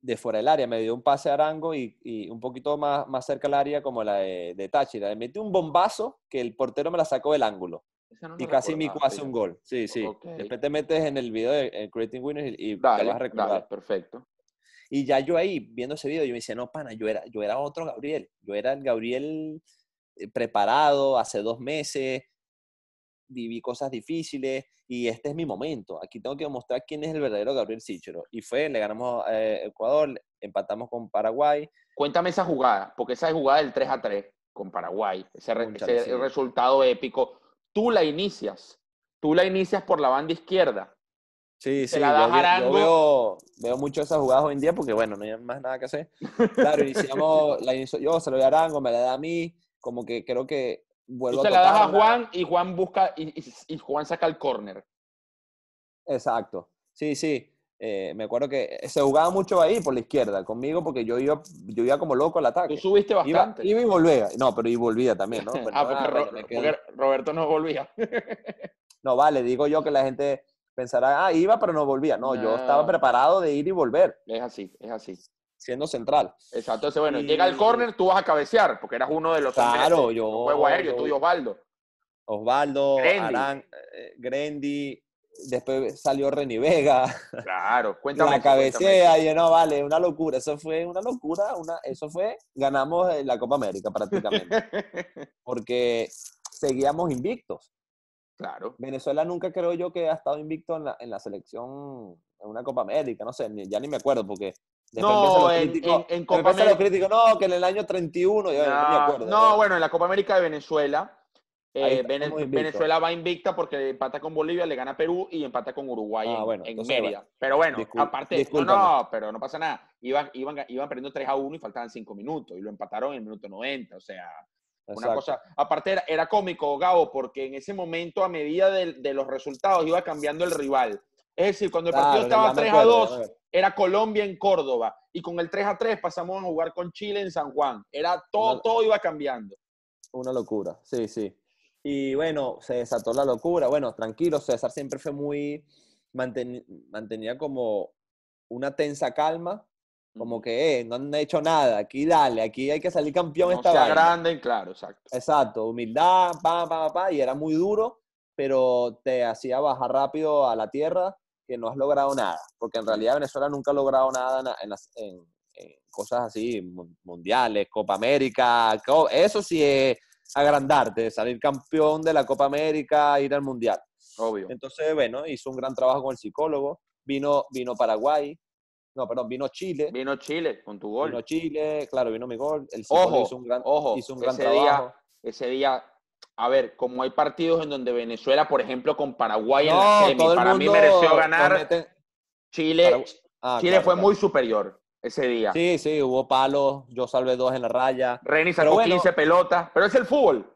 A: de fuera del área, me dio un pase a Arango y, y un poquito más, más cerca al área como la de, de Táchira. Le metí un bombazo que el portero me la sacó del ángulo. y casi me hace un gol. Sí, sí. Después te metes en el video de Creating Winners y, te vas a recordar. perfecto. Y ya yo ahí, viendo ese video, yo me decía, no, pana, yo era, yo era otro Gabriel. Yo era el Gabriel eh, preparado hace dos meses, viví cosas difíciles y este es mi momento. Aquí tengo que mostrar quién es el verdadero Gabriel Sichero. Y fue, le ganamos a eh, Ecuador, empatamos con Paraguay. Cuéntame esa jugada, porque esa es jugada del 3 a 3 con Paraguay, ese, resultado épico, tú la inicias, tú la inicias por la banda izquierda. Sí, sí, la yo, veo, veo, mucho esas jugadas hoy en día porque, bueno, no hay más nada que hacer. Claro, iniciamos, yo se lo doy a Arango, me la da a mí, como que creo que vuelvo Tú se la das a Juan y Juan busca y, Juan saca el córner. Exacto. Sí, sí. Eh, me acuerdo que se jugaba mucho ahí por la izquierda conmigo porque yo iba, yo iba como loco al ataque. Tú subiste bastante. Iba, y volvía. No, pero y volvía también, ¿no? Pues ah, porque, Roberto no volvía. no, vale, digo yo que la gente pensará, ah, iba pero no volvía. no, yo estaba preparado de ir y volver. Es así, es así siendo central. Exacto, entonces bueno, llega el córner, tú vas a cabecear, porque eras uno de los claro, yo, juego aéreo, yo, tú y Osvaldo. Osvaldo, Grendi. Eh, después salió Reni Vega. Claro, cuéntame. La cabecea y no, vale, una locura, eso fue una locura, una, eso fue, ganamos eh, la Copa América prácticamente, porque seguíamos invictos. Claro. Venezuela nunca creo yo que ha estado invicto en la, en la selección, en una Copa América, no sé, ya ni me acuerdo, porque no, en, en, Copa América. Crítico, no, que en el año 31, no, bueno, en la Copa América de Venezuela,
B: eh, Venezuela va
A: invicta porque empata con Bolivia, le gana a Perú y empata con Uruguay ah, en, bueno, Pero bueno, aparte, no, pero no pasa nada. Iban, iban, iban perdiendo 3 a 1 y faltaban 5 minutos y lo empataron en el minuto 90, o sea. Una cosa, aparte era, cómico, Gabo, porque en ese momento, a medida de, de los resultados, iba cambiando el rival es decir, cuando el partido estaba 3 a 2, era Colombia en Córdoba. Y con el 3 a 3 pasamos a jugar con Chile en San Juan. Era todo, todo iba cambiando. Una locura, sí, sí. Y bueno, se desató la locura. Bueno, tranquilo, César siempre fue muy. mantenía como una tensa calma, como que eh, no han hecho nada, aquí dale, aquí hay que salir campeón esta vez. grande y claro, exacto. Exacto, humildad, pa, pa, pa, y era muy duro, pero te hacía bajar rápido a la tierra no has logrado nada, porque en realidad Venezuela nunca ha logrado nada en, cosas así, mundiales, Copa América, eso sí es agrandarte, salir campeón de la Copa América, ir al mundial. Obvio. Entonces, bueno, hizo un gran trabajo con el psicólogo, vino, vino Paraguay, no, perdón, vino Chile. Vino Chile con tu gol. Vino Chile, claro, vino mi gol. El ojo, hizo un gran, ojo, hizo un gran trabajo. ese día a ver, como hay partidos en donde Venezuela, por ejemplo, con Paraguay en la semi, para mí mereció ganar. Chile, ah, Chile fue muy superior ese día. Sí, sí, hubo palos, yo salvé dos en la raya. Reni sacó 15 pelotas, pero es el fútbol.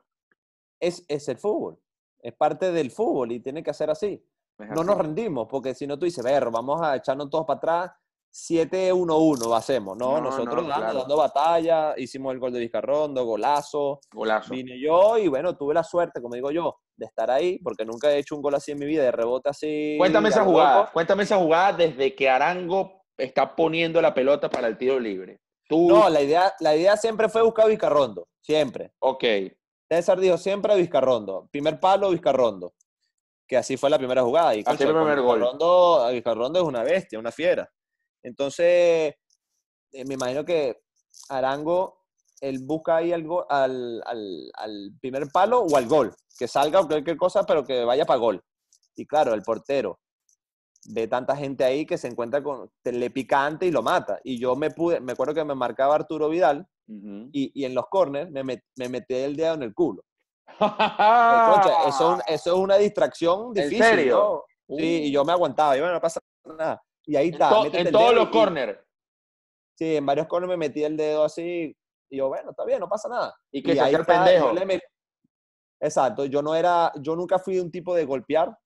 A: Es, es el fútbol, es parte del fútbol y tiene que ser así. no nos rendimos, porque si no tú dices, ver, vamos a echarnos todos para atrás 7-1-1 hacemos, ¿no? Nosotros dando, batalla, hicimos el gol de Vizcarrondo, golazo. Golazo. Vine yo y bueno, tuve la suerte, como digo yo, de estar ahí, porque nunca he hecho un gol así en mi vida, de rebote así. Cuéntame esa jugada, cuéntame esa jugada desde que Arango está poniendo la pelota para el tiro libre. No, la idea, la idea siempre fue buscar a Vizcarrondo, siempre. Ok. César dijo siempre a Vizcarrondo, primer palo Vizcarrondo, que así fue la primera jugada. Y, así primer gol. Vizcarrondo es una bestia, una fiera. Entonces, eh, me imagino que Arango, él busca ahí al, al, primer palo o al gol, que salga o cualquier cosa, pero que vaya para gol. Y claro, el portero ve tanta gente ahí que se encuentra con, le picante y lo mata. Y yo me pude, me acuerdo que me marcaba Arturo Vidal y, en los corners me, metí el dedo en el culo. eso, es una distracción difícil. ¿En serio? Sí, y yo me aguantaba, yo no pasa nada. Y ahí está. En, todos los corners. Sí, en varios corners me metí el dedo así. Y yo, bueno, está bien, no pasa nada. Y que se pendejo. Exacto, yo no era, yo nunca fui un tipo de golpear.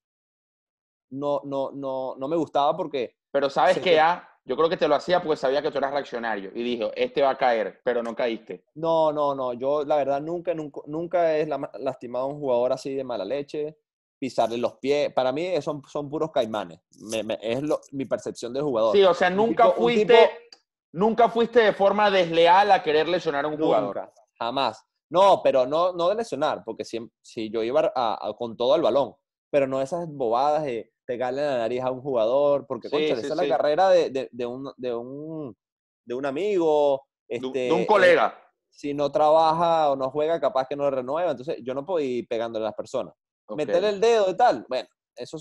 A: No, no, no, no me gustaba porque. Pero sabes que ya, ah? yo creo que te lo hacía porque sabía que tú eras reaccionario y dijo, este va a caer, pero no caíste. No, no, no, yo la verdad nunca, nunca, nunca he lastimado a un jugador así de mala leche pisarle los pies. Para mí son, son puros caimanes. Me, es mi percepción del jugador. Sí, o sea, nunca fuiste nunca fuiste de forma desleal a querer lesionar a un jugador. Jamás. No, pero no, no de lesionar, porque si, si yo iba con todo el balón, pero no esas bobadas de pegarle la nariz a un jugador, porque concha, esa es la carrera de, un, de, un, de un amigo. de un este, colega. Eh, si no trabaja o no juega, capaz que no le renueva. Entonces, yo no puedo ir pegándole a las personas. ¿Meterle el dedo y tal. Bueno, eso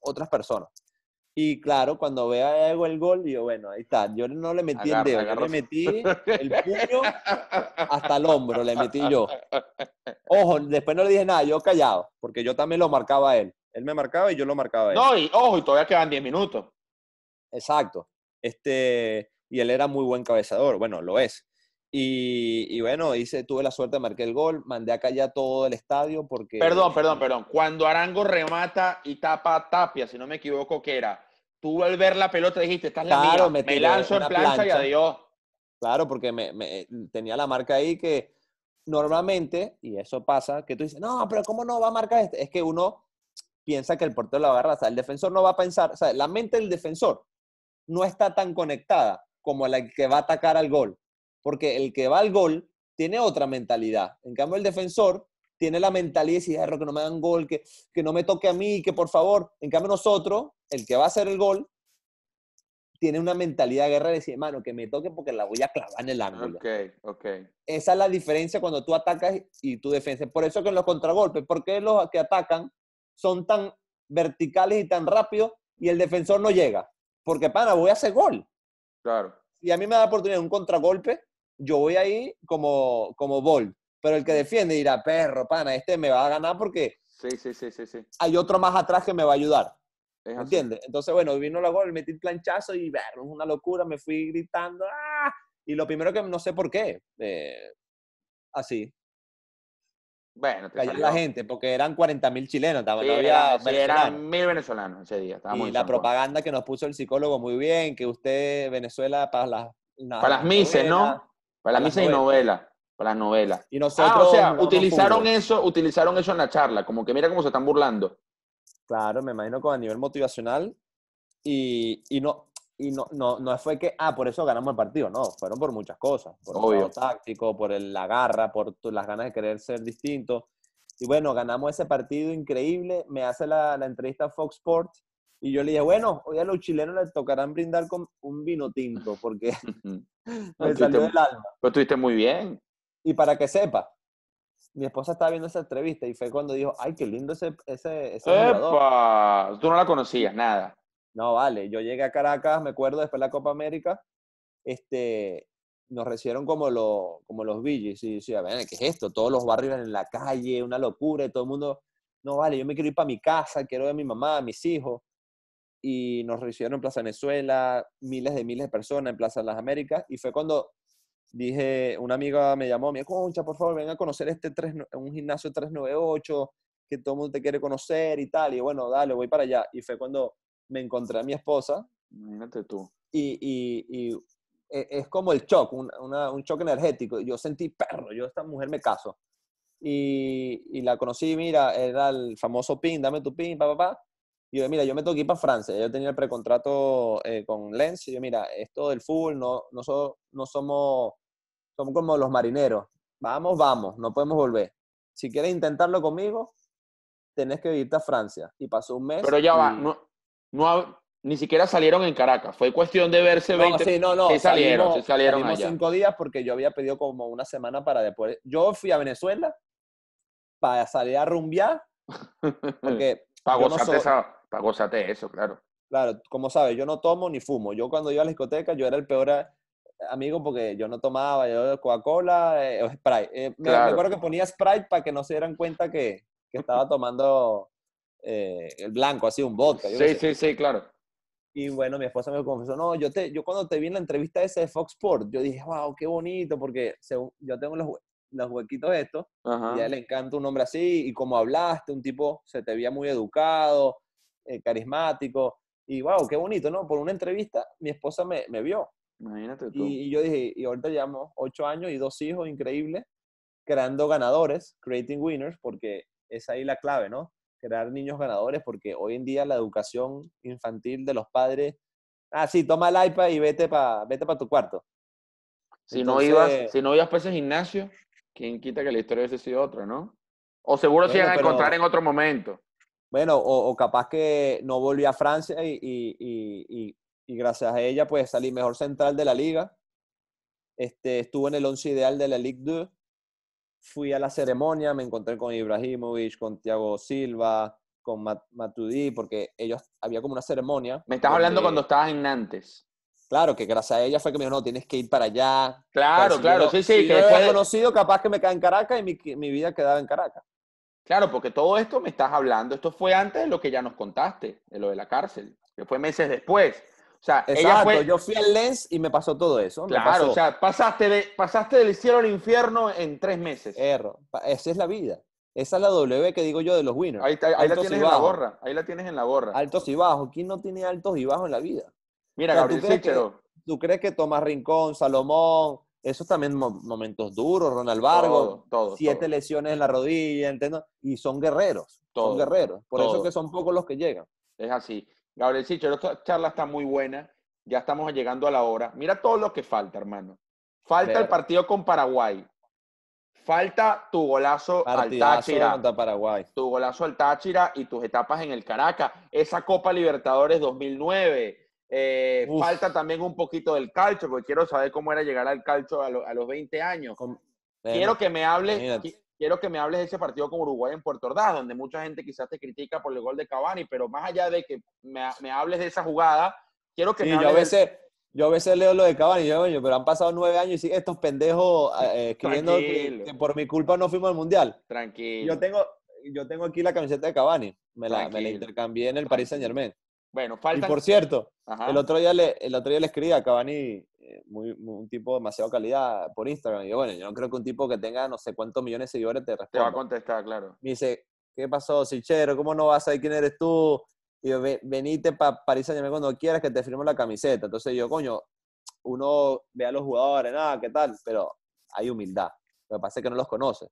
A: otras personas. Y claro, cuando vea algo el gol, digo, bueno, ahí está. Yo no le metí el dedo, yo le metí el puño hasta el hombro, le metí yo. Ojo, después no le dije nada, yo callado, porque yo también lo marcaba a él. Él me marcaba y yo lo marcaba a él. No, y ojo, y todavía quedan 10 minutos. Exacto. Este, y él era muy buen cabezador, bueno, lo es. Y, bueno, hice, tuve la suerte, marqué el gol, mandé acá ya todo el estadio porque... Perdón, perdón, perdón. Cuando Arango remata y tapa Tapia, si no me equivoco, que era? Tú al ver la pelota dijiste, estás la claro, me, lanzo en plancha, y adiós. Claro, porque me, eh, tenía la marca ahí que normalmente, y eso pasa, que tú dices, no, pero ¿cómo no va a marcar este? Es que uno piensa que el portero la agarra, o sea, el defensor no va a pensar, o sea, la mente del defensor no está tan conectada como la que va a atacar al gol porque el que va al gol tiene otra mentalidad. En cambio, el defensor tiene la mentalidad de decir, que no me dan gol, que, no me toque a mí, que por favor. En cambio, nosotros, el que va a hacer el gol, tiene una mentalidad de guerra de decir, hermano, que me toque porque la voy a clavar en el ángulo. Okay, okay. Esa es la diferencia cuando tú atacas y tú defiendes. Por eso que los contragolpes, porque los que atacan son tan verticales y tan rápidos y el defensor no llega? Porque, pana, voy a hacer gol. Claro. Y a mí me da la oportunidad de un contragolpe, yo voy ahí como, como Pero el que defiende dirá, perro, pana, este me va a ganar porque sí, hay otro más atrás que me va a ayudar. ¿Entiendes? Entonces, bueno, vino la gol, metí el planchazo y, ver, una locura, me fui gritando, ¡ah! Y lo primero que no sé por qué, eh, así. Bueno, te la gente, porque eran 40.000 mil chilenos, eran mil venezolanos ese día. y la propaganda que nos puso el psicólogo muy bien, que usted, Venezuela, para las... Para las mises, ¿no? Para, la misa y novela. Para la novela. Y nosotros. Ah, o sea, utilizaron eso, utilizaron eso en la charla, como que mira cómo se están burlando. Claro, me imagino con a nivel motivacional. Y, y no, y no, no, no fue que, ah, por eso ganamos el partido, no, fueron por muchas cosas, por Obvio. el táctico, por la garra, por las ganas de querer ser distinto. Y bueno, ganamos ese partido increíble, me hace la, la entrevista Fox Sports y yo le dije, bueno, hoy a los chilenos les tocarán brindar con un vino tinto, porque
B: me salió del alma.
A: Pero estuviste muy bien. Y para que sepa, mi esposa estaba viendo esa entrevista y fue cuando dijo, ay, qué lindo ese... ese, ¡Epa! Tú no la conocías, nada. No, vale, yo llegué a Caracas, me acuerdo, después de la Copa América, este, nos recibieron como, lo, como los villis y decía, ver, ¿qué es esto? Todos los barrios en la calle, una locura, y todo el mundo, no, vale, yo me quiero ir para mi casa, quiero ver a mi mamá, a mis hijos y nos recibieron en Plaza Venezuela, miles de miles de personas en Plaza de las Américas, y fue cuando dije, una amiga me llamó, me dijo, concha, por favor, ven a conocer este tres un gimnasio 398, que todo el mundo te quiere conocer y tal, y bueno, dale, voy para allá. Y fue cuando me encontré a mi esposa. Imagínate tú. Y, y, e, es como el shock, un, un shock energético. Yo sentí, perro, yo esta mujer me caso. Y, y, la conocí, mira, era el famoso pin, dame tu pin, papá, Pa yo, mira, yo me tengo que para Francia. Yo tenía el precontrato eh, con Lens. Y yo, mira, esto del fútbol, no, no, somos, somos como los marineros. Vamos, vamos, no podemos volver. Si quieres intentarlo conmigo, tenés que irte a Francia. Y pasó un mes. Pero ya va, no, no, ni siquiera salieron en Caracas. Fue cuestión de verse 20. No, sí, no, no. salieron, salieron cinco días porque yo había pedido como una semana para después. Yo fui a Venezuela para salir a rumbear. Porque. para gozarte esa para eso, claro. Claro, como sabes, yo no tomo ni fumo. Yo cuando iba a la discoteca, yo era el peor eh, amigo porque yo no tomaba, yo Coca-Cola eh, o Sprite. Eh, me, acuerdo que ponía Sprite para que no se dieran cuenta que, estaba tomando el blanco, así un vodka. sí, sí, sí, claro. Y bueno, mi esposa me confesó, no, yo, te, yo cuando te vi en la entrevista esa de Fox Sports, yo dije, wow, qué bonito, porque yo tengo los, los huequitos estos, y a él le encanta un hombre así, y como hablaste, un tipo se te veía muy educado, eh, carismático. Y wow, qué bonito, ¿no? Por una entrevista, mi esposa me, vio. Imagínate tú. Y, yo dije, y ahorita llevamos ocho años y dos hijos increíbles, creando ganadores, creating winners, porque es ahí la clave, ¿no? Crear niños ganadores, porque hoy en día la educación infantil de los padres, ah, sí, toma el iPad y vete para vete pa tu cuarto. Si, no ibas, si no ibas para ese gimnasio, ¿quién quita que la historia hubiese sido otra, no? O seguro si se iban a encontrar en otro momento bueno, o, capaz que no volví a Francia y, gracias a ella pues salí mejor central de la liga. Este, estuve en el once ideal de la Ligue 2. Fui a la ceremonia, me encontré con Ibrahimovic, con Thiago Silva, con Matudí, porque ellos había como una ceremonia. Me estás hablando cuando estabas en Nantes. Claro, que gracias a ella fue que me dijo, no, tienes que ir para allá. Claro, claro, sí, sí. que conocido, capaz que me cae en Caracas y mi vida quedaba en Caracas. Claro, porque todo esto me estás hablando, esto fue antes de lo que ya nos contaste, de lo de la cárcel, que fue meses después. O sea, Exacto, yo fui al Lens y me pasó todo eso. Claro, o sea, pasaste, pasaste del cielo al infierno en tres meses. Erro, esa es la vida. Esa es la W que digo yo de los winners. Ahí, la tienes en la gorra, ahí la tienes en la gorra. Altos y bajos, ¿quién no tiene altos y bajos en la vida?
B: Mira, Gabriel ¿tú crees, que,
A: ¿tú crees que Tomás Rincón, Salomón, eso también momentos duros, Ronald Vargo, siete lesiones en la rodilla, Y son guerreros, son guerreros. Por eso que son pocos los que llegan. Es así. Gabriel Sicho, esta charla está muy buena. Ya estamos llegando a la hora. Mira todo lo que falta, hermano. Falta el partido con Paraguay. Falta tu golazo al Táchira. Paraguay. Tu golazo al Táchira y tus etapas en el Caracas. Esa Copa Libertadores 2009 eh, falta también un poquito del calcho, porque quiero saber cómo era llegar al calcho a, los 20 años. quiero que me hables, quiero que me hables de ese partido con Uruguay en Puerto Ordaz, donde mucha gente quizás te critica por el gol de Cavani, pero más allá de que me, hables de esa jugada, quiero que me hables yo a veces, yo a veces leo lo de Cavani, pero han pasado nueve años y siguen estos pendejos eh, eh, escribiendo que, por mi culpa no fuimos al Mundial. Tranquilo. Yo tengo, yo tengo aquí la camiseta de Cavani, me la, me intercambié en el Paris Saint Germain. Bueno, falta. Y por cierto, el otro, día le, el otro día le escribí a Cavani, eh, un tipo de demasiado calidad por Instagram. Y yo, bueno, yo no creo que un tipo que tenga no sé cuántos millones de seguidores te responda. Te va a contestar, claro. Me dice, ¿qué pasó, Sichero? ¿Cómo no vas a saber quién eres tú? Y yo, venite para París Saint cuando quieras que te firmo la camiseta. Entonces yo, coño, uno ve a los jugadores, nada, ¿qué tal? Pero hay humildad. Lo que pasa es que no los conoce.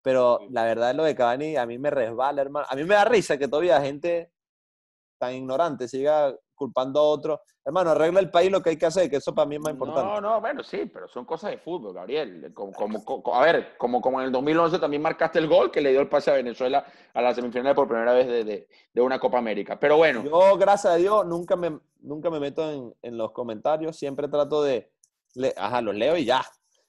A: Pero la verdad, es lo de Cavani a mí me resbala, hermano. A mí me da risa que todavía gente tan ignorante siga culpando a otro. Hermano, arregla el país lo que hay que hacer, que eso para mí es más importante. No, no, bueno, sí, pero son cosas de fútbol, Gabriel. Como, a ver, como, como en el 2011 también marcaste el gol que le dio el pase a Venezuela a la semifinal por primera vez de, una Copa América. Pero bueno. Yo, gracias a Dios, nunca me, nunca me meto en, los comentarios, siempre trato de... ajá, los leo y ya,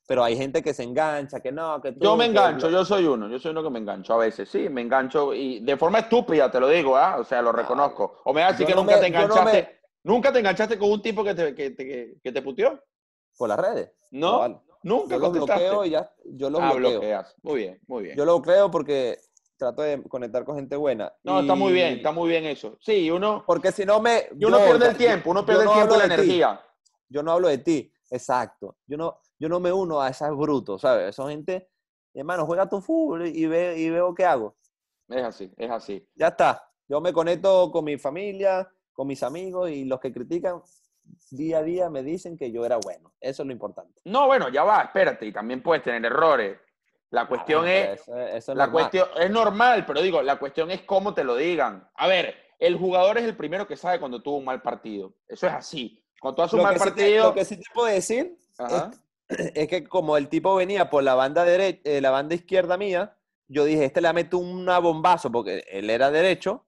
A: pero hay gente que se engancha, que no, que Yo me engancho, yo soy uno, yo soy uno que me engancho a veces, sí, me engancho y de forma estúpida, te lo digo, ¿ah? o sea, lo reconozco. O me vas que nunca te enganchaste, nunca te enganchaste con un tipo que te, que, que te puteó. Por las redes. No, nunca yo lo bloqueo y ya, yo lo ah, Muy bien, muy bien. Yo lo creo porque trato de conectar con gente buena. No, está muy bien, está muy bien eso. Sí, uno... Porque si no me... Y uno pierde el tiempo, uno pierde el tiempo la energía. Yo no hablo de ti, exacto. Yo no, yo no me uno a esas brutos, ¿sabes? Esa gente, hermano, juega tu fútbol y, ve, y veo qué hago. Es así, es así. Ya está. Yo me conecto con mi familia, con mis amigos y los que critican día a día me dicen que yo era bueno. Eso es lo importante. No, bueno, ya va, espérate, y también puedes tener errores. La ah, cuestión es, es la normal. cuestión es normal, pero digo, la cuestión es cómo te lo digan. A ver, el jugador es el primero que sabe cuando tuvo un mal partido. Eso es así. Con tú haces mal partido, lo que sí te puedo decir Ajá. es que como el tipo venía por la banda, derecha, eh, la banda izquierda mía, yo dije, este le meto un bombazo porque él era derecho.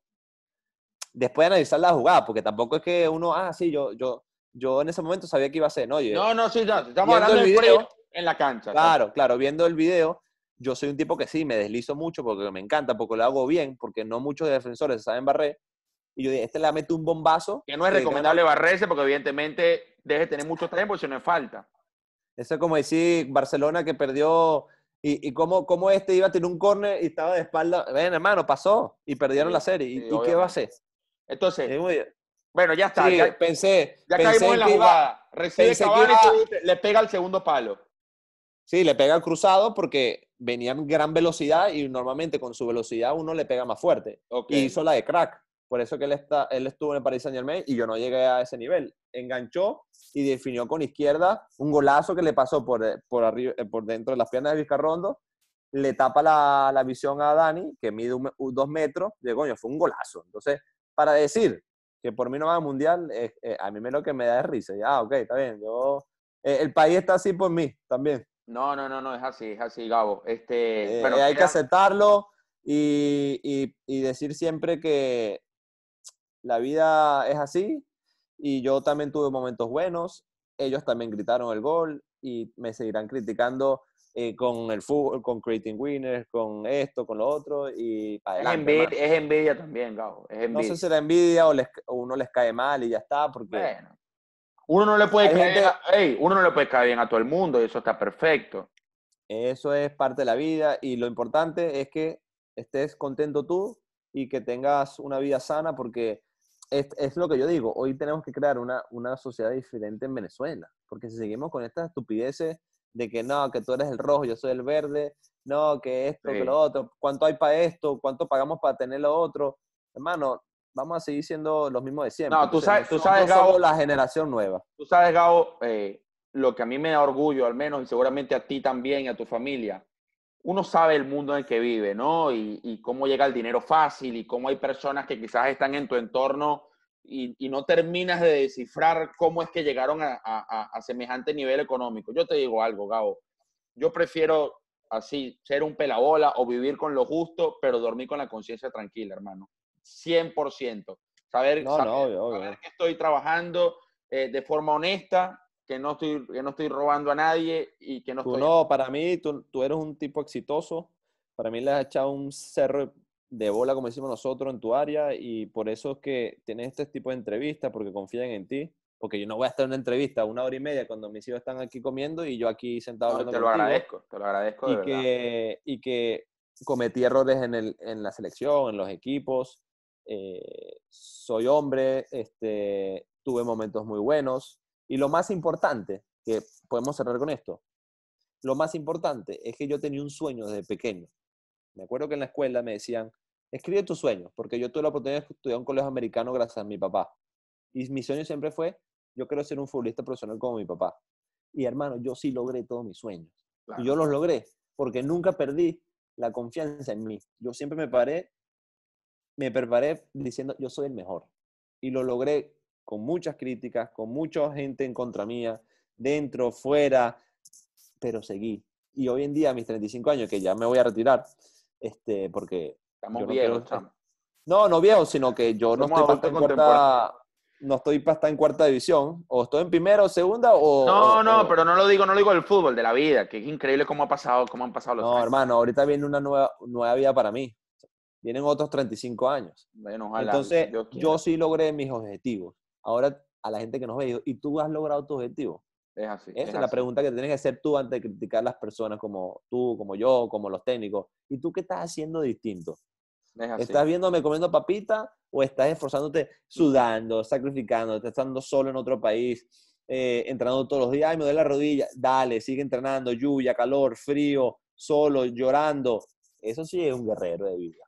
A: Después de analizar la jugada, porque tampoco es que uno, ah, sí, yo, yo, yo en ese momento sabía que iba a ser, ¿no? Yo, no, no, sí, estamos hablando video en la cancha. Claro, claro, viendo el video, yo soy un tipo que sí, me deslizo mucho porque me encanta, porque lo hago bien, porque no muchos defensores saben barrer. Y yo dije, este le meto un bombazo. Que no es recomendable barrerse porque evidentemente deje tener mucho tiempo si no es falta. Eso es como decir Barcelona que perdió y, cómo, este iba a tener un corner y estaba de espalda. Ven, hermano, pasó y perdieron la serie. ¿Y qué va a hacer? Entonces, bueno, ya está. ya, pensé. Ya caímos en la jugada. Recibe le pega el segundo palo. Sí, le pega el cruzado porque venía en gran velocidad y normalmente con su velocidad uno le pega más fuerte. Y hizo la de crack. Por eso que él, está, él estuvo en el Paris Saint Germain y yo no llegué a ese nivel. Enganchó y definió con izquierda un golazo que le pasó por, eh, por, arriba, eh, por dentro de las piernas de Vizcarrondo. Le tapa la, la visión a Dani, que mide dos metros. digo, coño, fue un golazo. Entonces, para decir que por mí no va al mundial, eh, a mí me lo que me da es risa. Ah, ok, está bien. Yo, el país está así por mí también. No, no, no, no, es así, es así, Gabo. Este, pero hay que aceptarlo y, y decir siempre que, la vida es así y yo también tuve momentos buenos, ellos también gritaron el gol y me seguirán criticando eh, con el fútbol, con creating winners, con esto, con lo otro y es, envidia, es envidia, también, Gabo. envidia. No sé si la envidia o, uno les cae mal y ya está, porque... Uno no, le puede uno no le puede caer bien a todo el mundo y eso está perfecto. Eso es parte de la vida y lo importante es que estés contento tú y que tengas una vida sana porque es, lo que yo digo, hoy tenemos que crear una, sociedad diferente en Venezuela, porque si seguimos con estas estupideces de que no, que tú eres el rojo, yo soy el verde, no, que esto, que lo otro, cuánto hay para esto, cuánto pagamos para tener lo otro, hermano, vamos a seguir siendo los mismos de siempre. No, tú sabes, tú sabes Gabo, la generación nueva. Tú sabes, Gabo, eh, lo que a mí me da orgullo, al menos, y seguramente a ti también y a tu familia, uno sabe el mundo en el que vive, ¿no? Y, cómo llega el dinero fácil y cómo hay personas que quizás están en tu entorno y, no terminas de descifrar cómo es que llegaron a, semejante nivel económico. Yo te digo algo, Gabo. Yo prefiero así ser un pelabola o vivir con lo justo, pero dormir con la conciencia tranquila, hermano. 100%. Saber, que estoy trabajando eh, de forma honesta, que no estoy, que no estoy robando a nadie y que no tú estoy... No, para mí tú, tú, eres un tipo exitoso. Para mí le has echado un cerro de bola, como decimos nosotros, en tu área y por eso es que tienes este tipo de entrevistas, porque confían en ti. Porque yo no voy a estar en una entrevista una hora y media cuando mis hijos están aquí comiendo y yo aquí sentado. te lo agradezco, te lo agradezco. y, que, y que cometí errores en, el, en la selección, en los equipos. Eh, soy hombre, este, tuve momentos muy buenos, y lo más importante, que podemos cerrar con esto, lo más importante es que yo tenía un sueño desde pequeño. Me acuerdo que en la escuela me decían, escribe tu sueño porque yo tuve la oportunidad de estudiar un colegio americano gracias a mi papá. Y mi sueño siempre fue, yo quiero ser un futbolista profesional como mi papá. Y hermano, yo sí logré todos mis sueños. Y yo los logré, porque nunca perdí la confianza en mí. Yo siempre me paré, me preparé diciendo, yo soy el mejor. Y lo logré con muchas críticas, con mucha gente en contra mía, dentro, fuera, pero seguí. Y hoy en día, a mis 35 años, que ya me voy a retirar, este, porque... Estamos no viejos, No, no viejos, sino que yo no estoy, para no estoy para estar en cuarta división. O estoy en primera o segunda o... No, no, pero no lo digo, no lo digo del fútbol, de la vida, que es increíble cómo ha pasado, cómo han pasado los No, hermano, ahorita viene una nueva, nueva vida para mí vienen otros 35 años. Entonces, yo sí logré mis objetivos ahora a la gente que nos ve y tú has logrado tu objetivo. Es así. Esa es, la pregunta que tienes que hacer tú antes de criticar a las personas como tú, como yo, como los técnicos. ¿Y tú qué estás haciendo distinto? ¿Estás viéndome comiendo papita o estás esforzándote sudando, sacrificándote, estando solo en otro país, eh, entrenando todos los días? Ay, me duele la rodilla. Dale, sigue entrenando. Lluvia, calor, frío, solo, llorando. Eso sí es un guerrero de vida.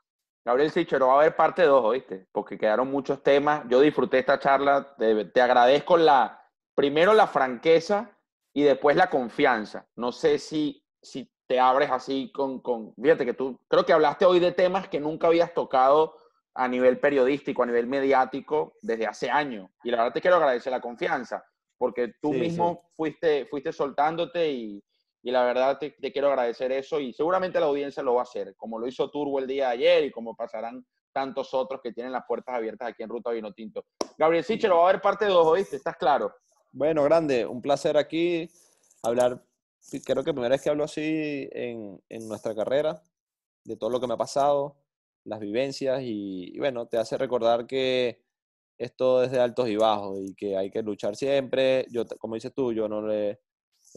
A: Gabriel Sichero, va a haber parte 2, ¿oíste? Porque quedaron muchos temas. Yo disfruté esta charla. Te, agradezco la, primero la franqueza y después la confianza. No sé si, si te abres así con, con... Fíjate que tú creo que hablaste hoy de temas que nunca habías tocado a nivel periodístico, a nivel mediático, desde hace años. Y la verdad te quiero agradecer la confianza, porque tú mismo Fuiste, fuiste soltándote y, y la verdad te, quiero agradecer eso y seguramente la audiencia lo va a hacer, como lo hizo Turbo el día de ayer y como pasarán tantos otros que tienen las puertas abiertas aquí en Ruta Vino Tinto. Gabriel Siche, lo va a ver parte dos, ¿oíste? ¿Estás claro? Bueno, grande, un placer aquí hablar. Creo que primera vez que hablo así en, en nuestra carrera, de todo lo que me ha pasado, las vivencias y, bueno, te hace recordar que esto es de altos y bajos y que hay que luchar siempre. Yo, como dices tú, yo no le,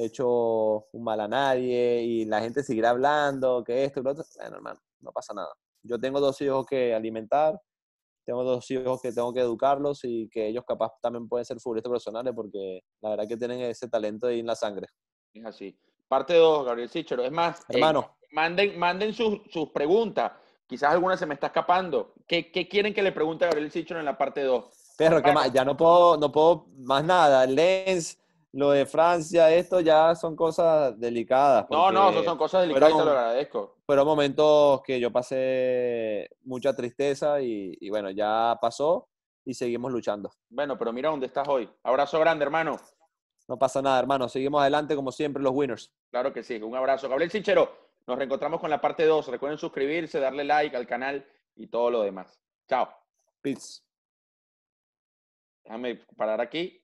A: hecho un mal a nadie y la gente seguirá hablando, que esto, y lo otro. Bueno, hermano, no pasa nada. Yo tengo dos hijos que alimentar, tengo dos hijos que tengo que educarlos y que ellos capaz también pueden ser futbolistas profesionales porque la verdad que tienen ese talento ahí en la sangre. Es así. Parte 2, Gabriel Sichero. Es más, hermano, manden, manden sus, sus preguntas. Quizás alguna se me está escapando. ¿Qué, qué quieren que le pregunte a Gabriel Sichero en la parte 2? Pero, ¿qué más? Ya no puedo, no puedo más nada. Lens, lo de Francia, esto ya son cosas delicadas. No, no, son cosas delicadas te lo agradezco. pero momentos que yo pasé mucha tristeza y, y, bueno, ya pasó y seguimos luchando. Bueno, pero mira dónde estás hoy. Abrazo grande, hermano. No pasa nada, hermano. Seguimos adelante como siempre, los winners. Claro que sí. Un abrazo. Gabriel Sinchero, nos reencontramos con la parte 2. Recuerden suscribirse, darle like al canal y todo lo demás. Chao. Peace. Déjame parar aquí.